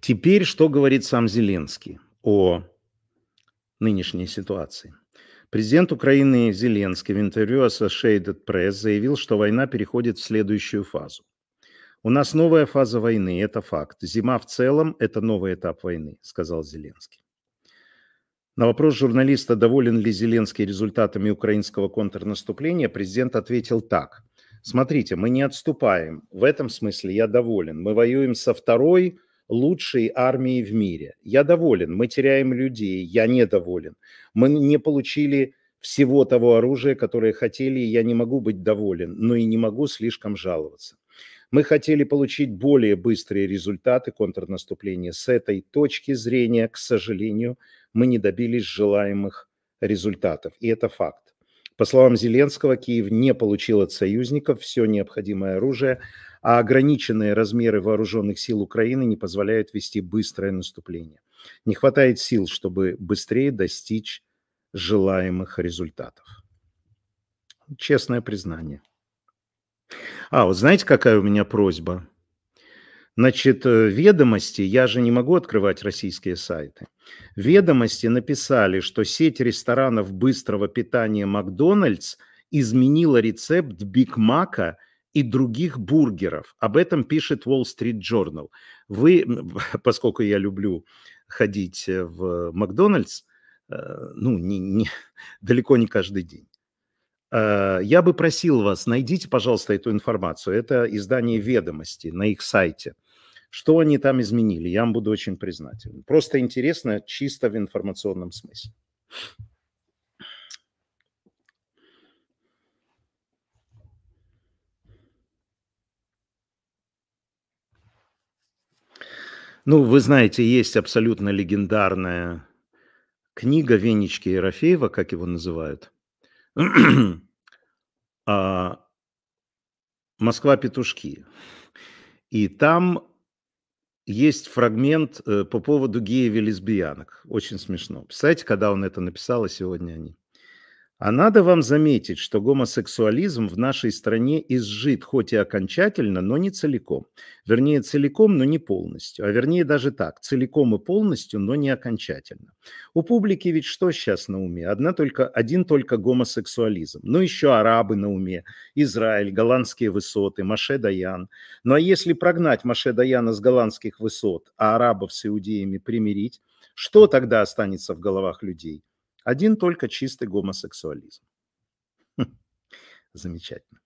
Теперь что говорит сам Зеленский о нынешней ситуации? Президент Украины Зеленский в интервью Associated Press заявил, что война переходит в следующую фазу. У нас новая фаза войны, это факт. Зима в целом – это новый этап войны, сказал Зеленский. На вопрос журналиста, доволен ли Зеленский результатами украинского контрнаступления, президент ответил так. Смотрите, мы не отступаем. В этом смысле я доволен. Мы воюем со второй лучшей армией в мире. Я доволен. Мы теряем людей. Я недоволен. Мы не получили всего того оружия, которое хотели, и я не могу быть доволен, но и не могу слишком жаловаться. Мы хотели получить более быстрые результаты контрнаступления. С этой точки зрения, к сожалению, мы не добились желаемых результатов. И это факт. По словам Зеленского, Киев не получил от союзников все необходимое оружие, а ограниченные размеры вооруженных сил Украины не позволяют вести быстрое наступление. Не хватает сил, чтобы быстрее достичь желаемых результатов. Честное признание – а, вот знаете, какая у меня просьба? Значит, э, ведомости, я же не могу открывать российские сайты. Ведомости написали, что сеть ресторанов быстрого питания Макдональдс изменила рецепт Биг Мака и других бургеров. Об этом пишет Wall Street Journal. Вы, <laughs> поскольку я люблю ходить э, в Макдональдс, э, ну, не, не, <laughs> далеко не каждый день. Э, я бы просил вас, найдите, пожалуйста, эту информацию. Это издание «Ведомости» на их сайте. Что они там изменили, я вам буду очень признателен. Просто интересно, чисто в информационном смысле. Ну, вы знаете, есть абсолютно легендарная книга Венечки Ерофеева, как его называют, <clears throat> А, Москва-петушки. И там есть фрагмент э, по поводу геев и лесбиянок. Очень смешно. Представляете, когда он это написал, а сегодня они. А надо вам заметить, что гомосексуализм в нашей стране изжит хоть и окончательно, но не целиком. Вернее, целиком, но не полностью. А вернее, даже так, целиком и полностью, но не окончательно. У публики ведь что сейчас на уме? Одна только, один только гомосексуализм. Ну, еще арабы на уме, Израиль, голландские высоты, Маше Даян. Ну, а если прогнать Маше Даяна с голландских высот, а арабов с иудеями примирить, что тогда останется в головах людей? Один только чистый гомосексуализм. Хм, замечательно.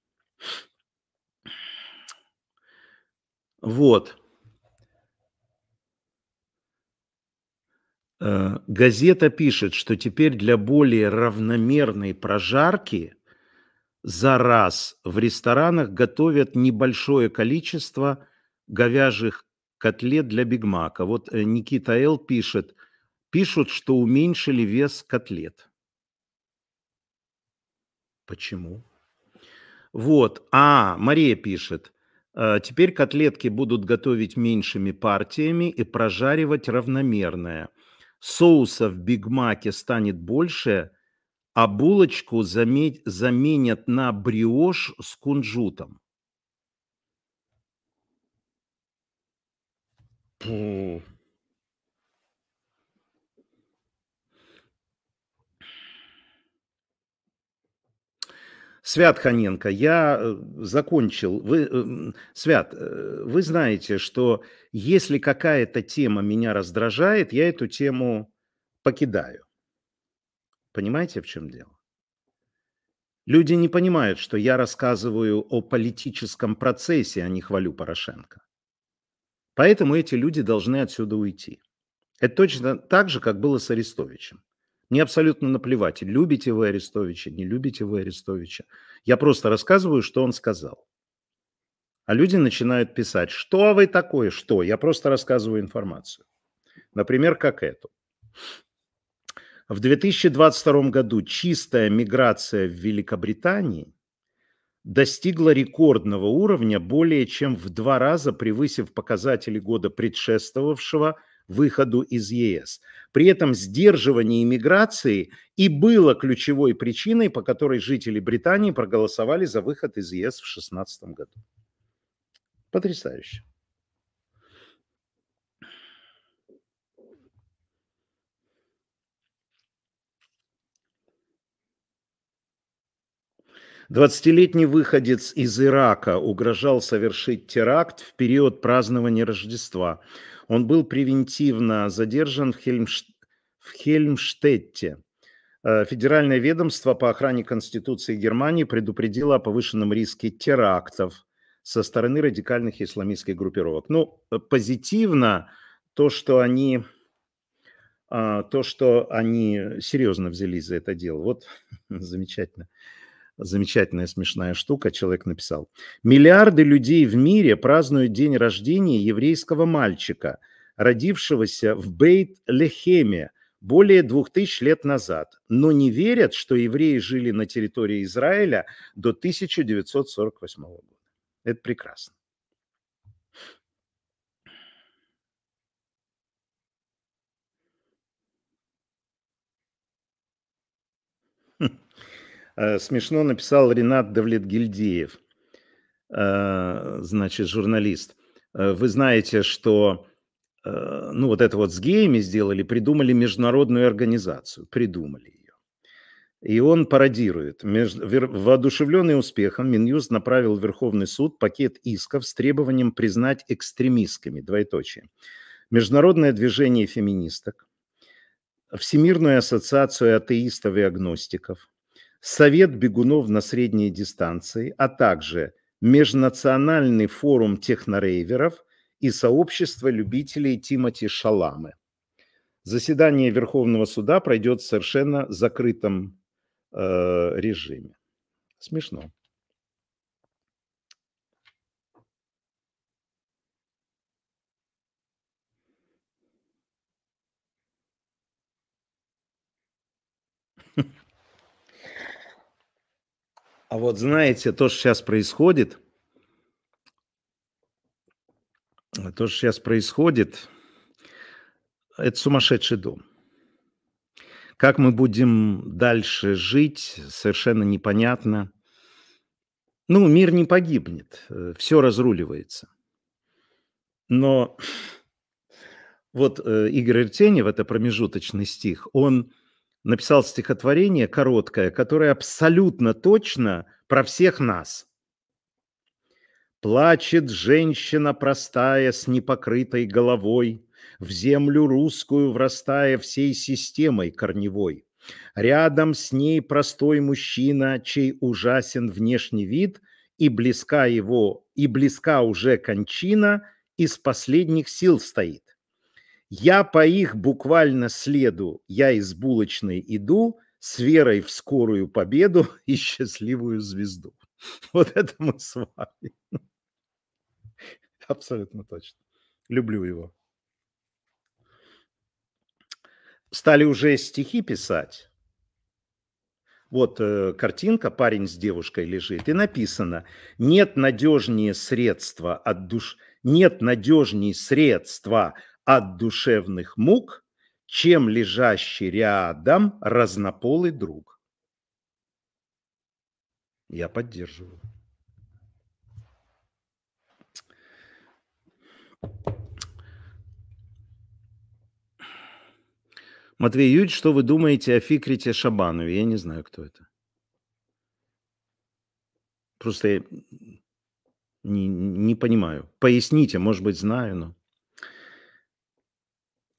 Вот. Э, газета пишет, что теперь для более равномерной прожарки за раз в ресторанах готовят небольшое количество говяжьих котлет для Бигмака. Вот э, Никита Л. пишет – Пишут, что уменьшили вес котлет. Почему? Вот. А, Мария пишет. «Э, теперь котлетки будут готовить меньшими партиями и прожаривать равномерное. Соуса в Биг Маке станет больше, а булочку заменят на бриош с кунжутом. Фу. Свят Ханенко, я э, закончил. Вы, э, Свят, э, вы знаете, что если какая-то тема меня раздражает, я эту тему покидаю. Понимаете, в чем дело? Люди не понимают, что я рассказываю о политическом процессе, а не хвалю Порошенко. Поэтому эти люди должны отсюда уйти. Это точно так же, как было с Арестовичем. Мне абсолютно наплевать, любите вы Арестовича, не любите вы Арестовича. Я просто рассказываю, что он сказал. А люди начинают писать, что вы такое, что? Я просто рассказываю информацию. Например, как эту. В 2022 году чистая миграция в Великобритании достигла рекордного уровня, более чем в два раза превысив показатели года предшествовавшего – выходу из ЕС. При этом сдерживание иммиграции и было ключевой причиной, по которой жители Британии проголосовали за выход из ЕС в 2016 году. Потрясающе. Двадцатилетний выходец из Ирака угрожал совершить теракт в период празднования Рождества. Он был превентивно задержан в, Хельмш... в Хельмштетте. Э, Федеральное ведомство по охране Конституции Германии предупредило о повышенном риске терактов со стороны радикальных исламистских группировок. Ну, э, позитивно то, что они, а, то, что они серьезно взялись за это дело. Вот <laughs> замечательно замечательная смешная штука, человек написал. Миллиарды людей в мире празднуют день рождения еврейского мальчика, родившегося в Бейт-Лехеме более двух тысяч лет назад, но не верят, что евреи жили на территории Израиля до 1948 года. Это прекрасно. Э, смешно написал Ренат Давлетгильдеев, э, значит, журналист. Э, вы знаете, что ну вот это вот с геями сделали, придумали международную организацию, придумали ее. И он пародирует. Воодушевленный успехом Минюст направил в Верховный суд пакет исков с требованием признать экстремистскими, двоеточие. Международное движение феминисток, Всемирную ассоциацию атеистов и агностиков, Совет бегунов на средней дистанции, а также Межнациональный форум технорейверов и сообщество любителей Тимати Шаламы. Заседание Верховного суда пройдет в совершенно закрытом э, режиме. Смешно. А вот знаете, то, что сейчас происходит, то, что сейчас происходит, это сумасшедший дом. Как мы будем дальше жить, совершенно непонятно. Ну, мир не погибнет, все разруливается. Но вот э, Игорь Артенев, это промежуточный стих, он написал стихотворение короткое, которое абсолютно точно про всех нас. Плачет женщина простая с непокрытой головой, В землю русскую врастая всей системой корневой. Рядом с ней простой мужчина, чей ужасен внешний вид, и близка его, и близка уже кончина, из последних сил стоит. Я по их буквально следу, я из булочной иду с верой в скорую победу <laughs> и счастливую звезду. <laughs> Вот это мы с вами. Абсолютно точно. Люблю его. Стали уже стихи писать. Вот э, картинка, парень с девушкой лежит, и написано, нет надежнее средства от душ, нет надежнее средства от душевных мук, чем лежащий рядом разнополый друг. Я поддерживаю. Матвей Юрьевич, что вы думаете о Фикрите Шабанове? Я не знаю, кто это. Просто не, не понимаю. Поясните, может быть, знаю, но...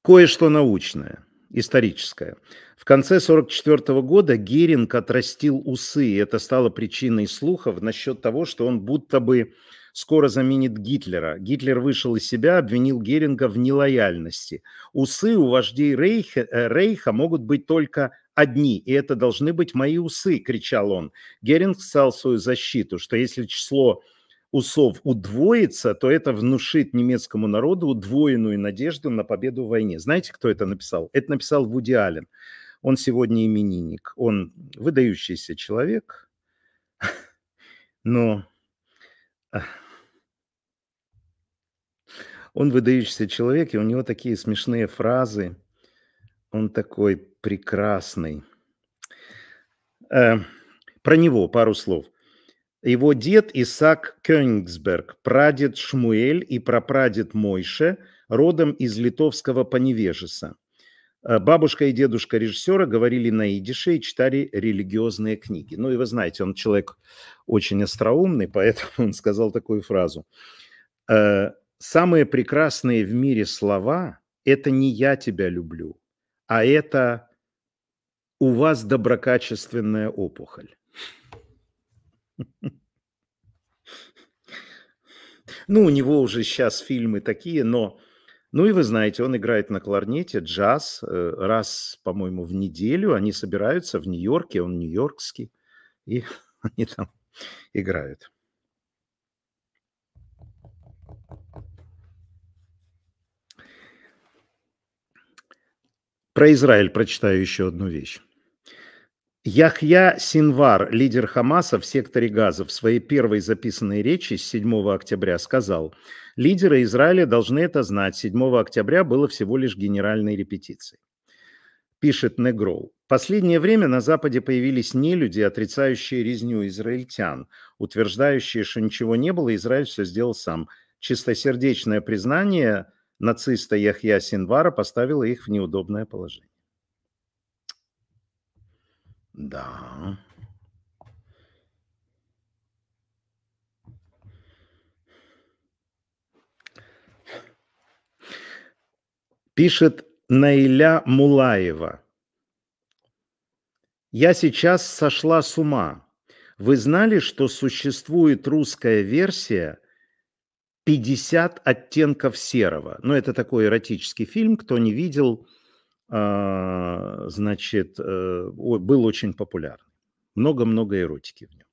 Кое-что научное, историческое. В конце 1944 года Геринг отрастил усы, и это стало причиной слухов насчет того, что он будто бы скоро заменит Гитлера. Гитлер вышел из себя, обвинил Геринга в нелояльности. Усы у вождей Рейха, э, Рейха могут быть только одни, и это должны быть мои усы, кричал он. Геринг стал свою защиту, что если число усов удвоится, то это внушит немецкому народу удвоенную надежду на победу в войне. Знаете, кто это написал? Это написал Вуди Аллен. Он сегодня именинник. Он выдающийся человек, но он выдающийся человек, и у него такие смешные фразы. Он такой прекрасный. Э, про него пару слов – его дед Исаак Кёнигсберг, прадед Шмуэль и прапрадед Мойше, родом из литовского Поневежеса. Э, бабушка и дедушка режиссера говорили на идише и читали религиозные книги. Ну и вы знаете, он человек очень остроумный, <laughs> поэтому он сказал такую фразу. «Э, «Самые прекрасные в мире слова – это не «я тебя люблю», а это «у вас доброкачественная опухоль». Ну, у него уже сейчас фильмы такие, но... Ну и вы знаете, он играет на кларнете, джаз. Э, раз, по-моему, в неделю они собираются в Нью-Йорке, он нью-йоркский, и <laughs> они там играют. Про Израиль прочитаю еще одну вещь. Яхья Синвар, лидер Хамаса в секторе Газа, в своей первой записанной речи с 7 октября сказал, лидеры Израиля должны это знать, 7 октября было всего лишь генеральной репетицией. Пишет Негроу. Последнее время на Западе появились нелюди, отрицающие резню израильтян, утверждающие, что ничего не было, Израиль все сделал сам. Чистосердечное признание нациста Яхья Синвара поставило их в неудобное положение. Да. Пишет Наиля Мулаева. Я сейчас сошла с ума. Вы знали, что существует русская версия 50 оттенков серого? Ну, это такой эротический фильм, кто не видел, а, значит, э, был очень популярен. Много-много эротики в нем.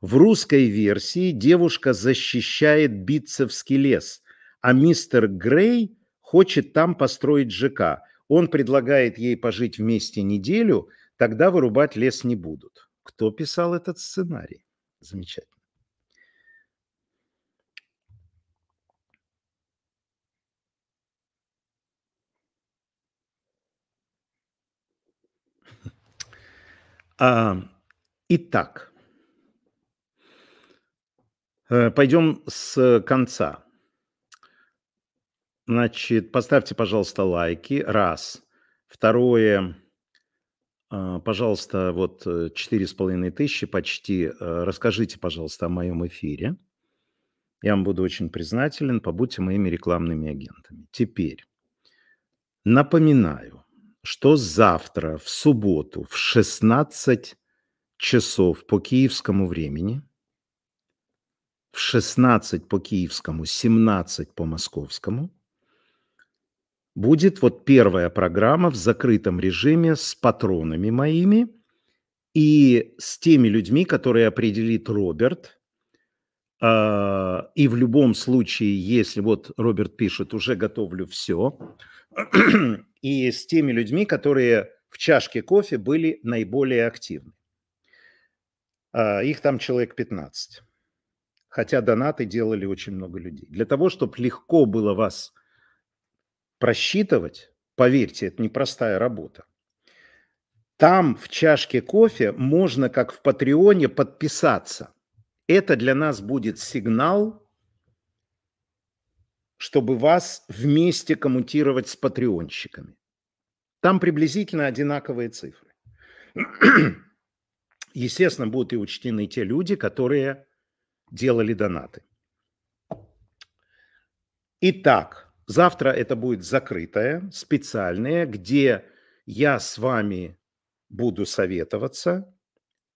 В русской версии девушка защищает Битцевский лес, а мистер Грей хочет там построить ЖК. Он предлагает ей пожить вместе неделю, тогда вырубать лес не будут. Кто писал этот сценарий? Замечательно. А, итак, э, пойдем с конца. Значит, поставьте, пожалуйста, лайки. Раз. Второе. Э, пожалуйста, вот э, четыре с половиной тысячи почти. Расскажите, пожалуйста, о моем эфире. Я вам буду очень признателен. Побудьте моими рекламными агентами. Теперь напоминаю, что завтра в субботу в 16 часов по киевскому времени, в 16 по киевскому, 17 по московскому, будет вот первая программа в закрытом режиме с патронами моими и с теми людьми, которые определит Роберт а, – и в любом случае, если вот Роберт пишет, уже готовлю все, и с теми людьми, которые в чашке кофе были наиболее активны. А, их там человек 15. Хотя донаты делали очень много людей. Для того, чтобы легко было вас просчитывать, поверьте, это непростая работа. Там в чашке кофе можно, как в Патреоне, подписаться. Это для нас будет сигнал, чтобы вас вместе коммутировать с патреонщиками. Там приблизительно одинаковые цифры. <clears throat> Естественно, будут и учтены те люди, которые делали донаты. Итак, завтра это будет закрытое, специальное, где я с вами буду советоваться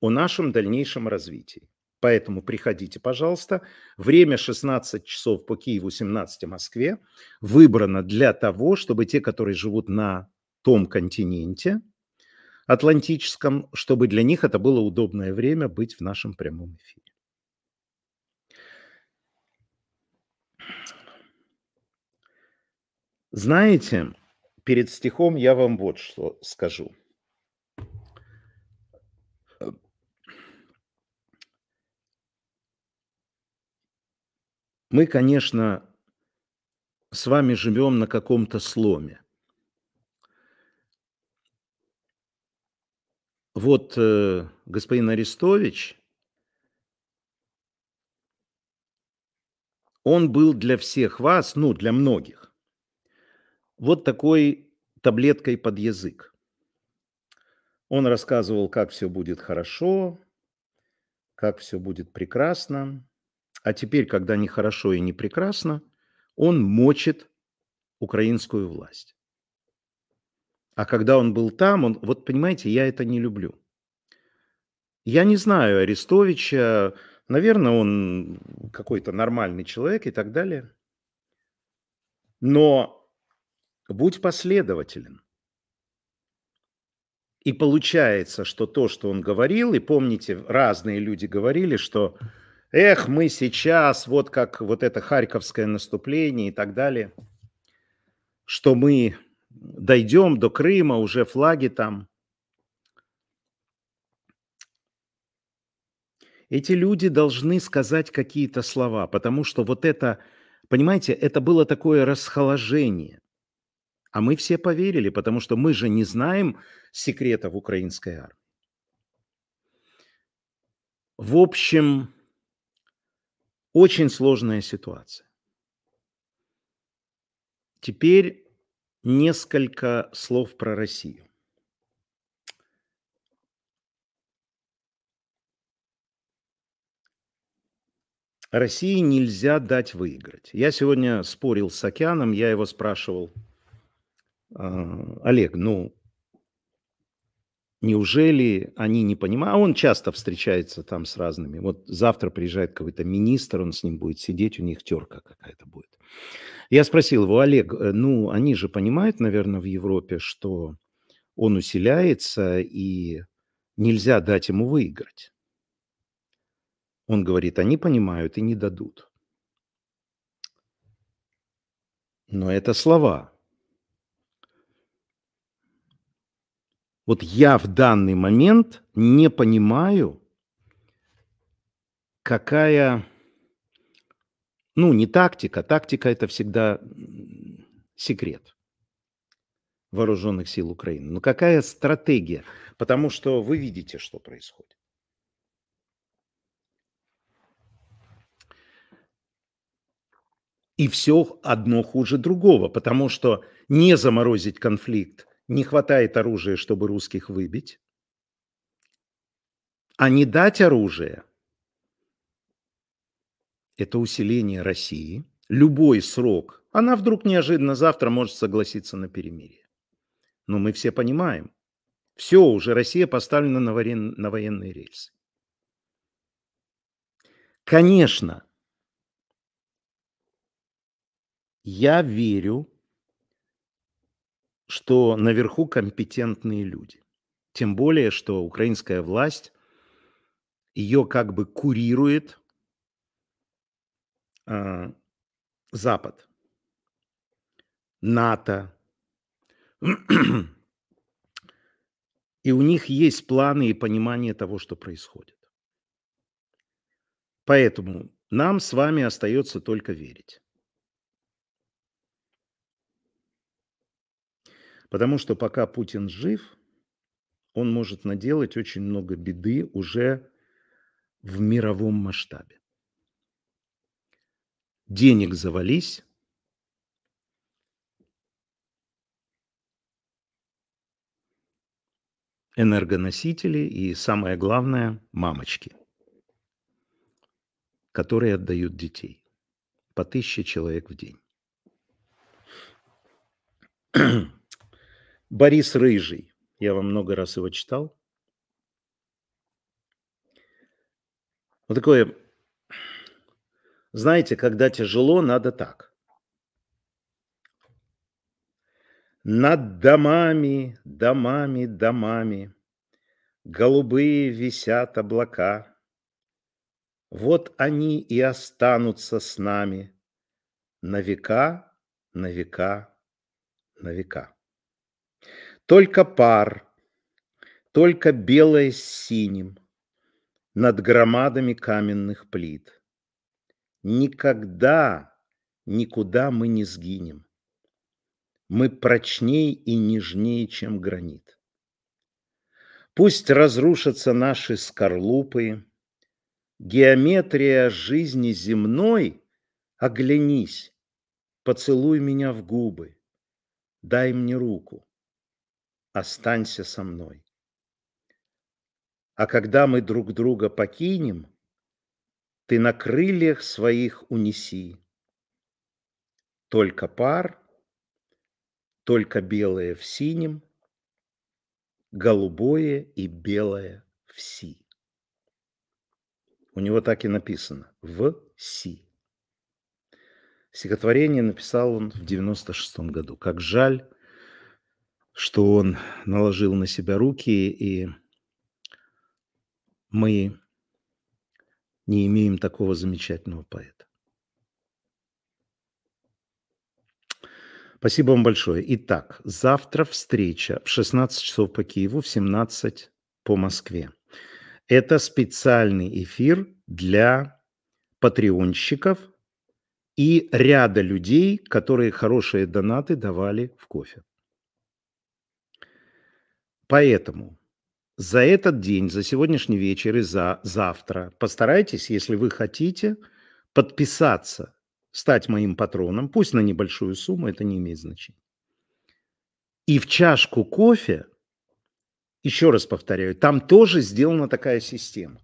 о нашем дальнейшем развитии. Поэтому приходите, пожалуйста. Время 16 часов по Киеву, 17 Москве выбрано для того, чтобы те, которые живут на том континенте атлантическом, чтобы для них это было удобное время быть в нашем прямом эфире. Знаете, перед стихом я вам вот что скажу – Мы, конечно, с вами живем на каком-то сломе. Вот э, господин Арестович, он был для всех вас, ну, для многих, вот такой таблеткой под язык. Он рассказывал, как все будет хорошо, как все будет прекрасно. А теперь, когда нехорошо и не прекрасно, он мочит украинскую власть. А когда он был там, он, вот понимаете, я это не люблю. Я не знаю Арестовича, наверное, он какой-то нормальный человек и так далее. Но будь последователен. И получается, что то, что он говорил, и помните, разные люди говорили, что Эх, мы сейчас, вот как вот это харьковское наступление и так далее, что мы дойдем до Крыма, уже флаги там. Эти люди должны сказать какие-то слова, потому что вот это, понимаете, это было такое расхоложение. А мы все поверили, потому что мы же не знаем секретов украинской армии. В общем, очень сложная ситуация. Теперь несколько слов про Россию. России нельзя дать выиграть. Я сегодня спорил с Океаном, я его спрашивал, а, Олег, ну Неужели они не понимают? А он часто встречается там с разными. Вот завтра приезжает какой-то министр, он с ним будет сидеть, у них терка какая-то будет. Я спросил его, Олег, э, ну, они же понимают, наверное, в Европе, что он усиляется, и нельзя дать ему выиграть. Он говорит, они понимают и не дадут. Но это слова. Вот я в данный момент не понимаю, какая, ну, не тактика, тактика это всегда секрет вооруженных сил Украины, но какая стратегия, потому что вы видите, что происходит. И все одно хуже другого, потому что не заморозить конфликт – не хватает оружия, чтобы русских выбить, а не дать оружие – это усиление России, любой срок. Она вдруг неожиданно завтра может согласиться на перемирие. Но мы все понимаем, все, уже Россия поставлена на, воен... на военные рельсы. Конечно, я верю что наверху компетентные люди. Тем более, что украинская власть ее как бы курирует э, Запад, НАТО. И у них есть планы и понимание того, что происходит. Поэтому нам с вами остается только верить. Потому что пока Путин жив, он может наделать очень много беды уже в мировом масштабе. Денег завались, энергоносители и, самое главное, мамочки, которые отдают детей по тысяче человек в день. Борис Рыжий. Я вам много раз его читал. Вот такое, знаете, когда тяжело, надо так. Над домами, домами, домами Голубые висят облака. Вот они и останутся с нами На века, на века, на века. Только пар, только белое с синим над громадами каменных плит. Никогда никуда мы не сгинем. Мы прочнее и нежнее, чем гранит. Пусть разрушатся наши скорлупы, Геометрия жизни земной, оглянись, поцелуй меня в губы, дай мне руку останься со мной. А когда мы друг друга покинем, ты на крыльях своих унеси. Только пар, только белое в синем, голубое и белое в си. У него так и написано «в си». Стихотворение написал он в 96 году. Как жаль, что он наложил на себя руки, и мы не имеем такого замечательного поэта. Спасибо вам большое. Итак, завтра встреча в 16 часов по Киеву, в 17 по Москве. Это специальный эфир для патреонщиков и ряда людей, которые хорошие донаты давали в кофе. Поэтому за этот день, за сегодняшний вечер и за завтра постарайтесь, если вы хотите, подписаться, стать моим патроном, пусть на небольшую сумму, это не имеет значения. И в чашку кофе, еще раз повторяю, там тоже сделана такая система.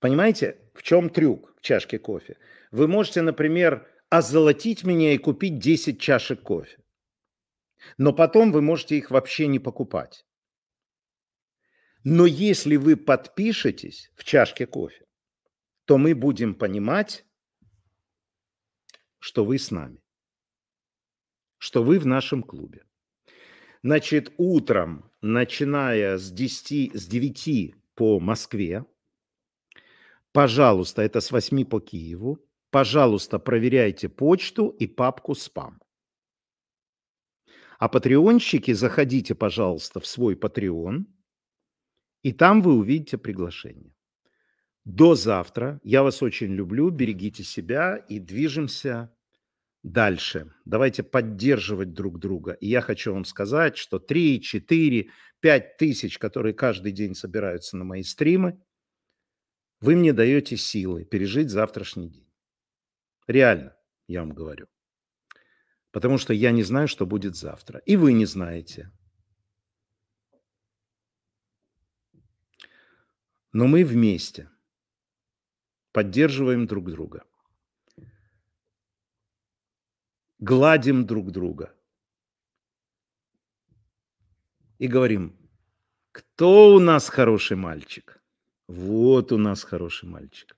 Понимаете, в чем трюк в чашке кофе? Вы можете, например, озолотить меня и купить 10 чашек кофе но потом вы можете их вообще не покупать. Но если вы подпишетесь в чашке кофе, то мы будем понимать, что вы с нами, что вы в нашем клубе. Значит, утром, начиная с 10, с 9 по Москве, пожалуйста, это с 8 по Киеву, пожалуйста, проверяйте почту и папку «Спам». А патреонщики, заходите, пожалуйста, в свой патреон, и там вы увидите приглашение. До завтра. Я вас очень люблю. Берегите себя и движемся дальше. Давайте поддерживать друг друга. И я хочу вам сказать, что 3, 4, 5 тысяч, которые каждый день собираются на мои стримы, вы мне даете силы пережить завтрашний день. Реально, я вам говорю потому что я не знаю, что будет завтра. И вы не знаете. Но мы вместе поддерживаем друг друга, гладим друг друга и говорим, кто у нас хороший мальчик? Вот у нас хороший мальчик.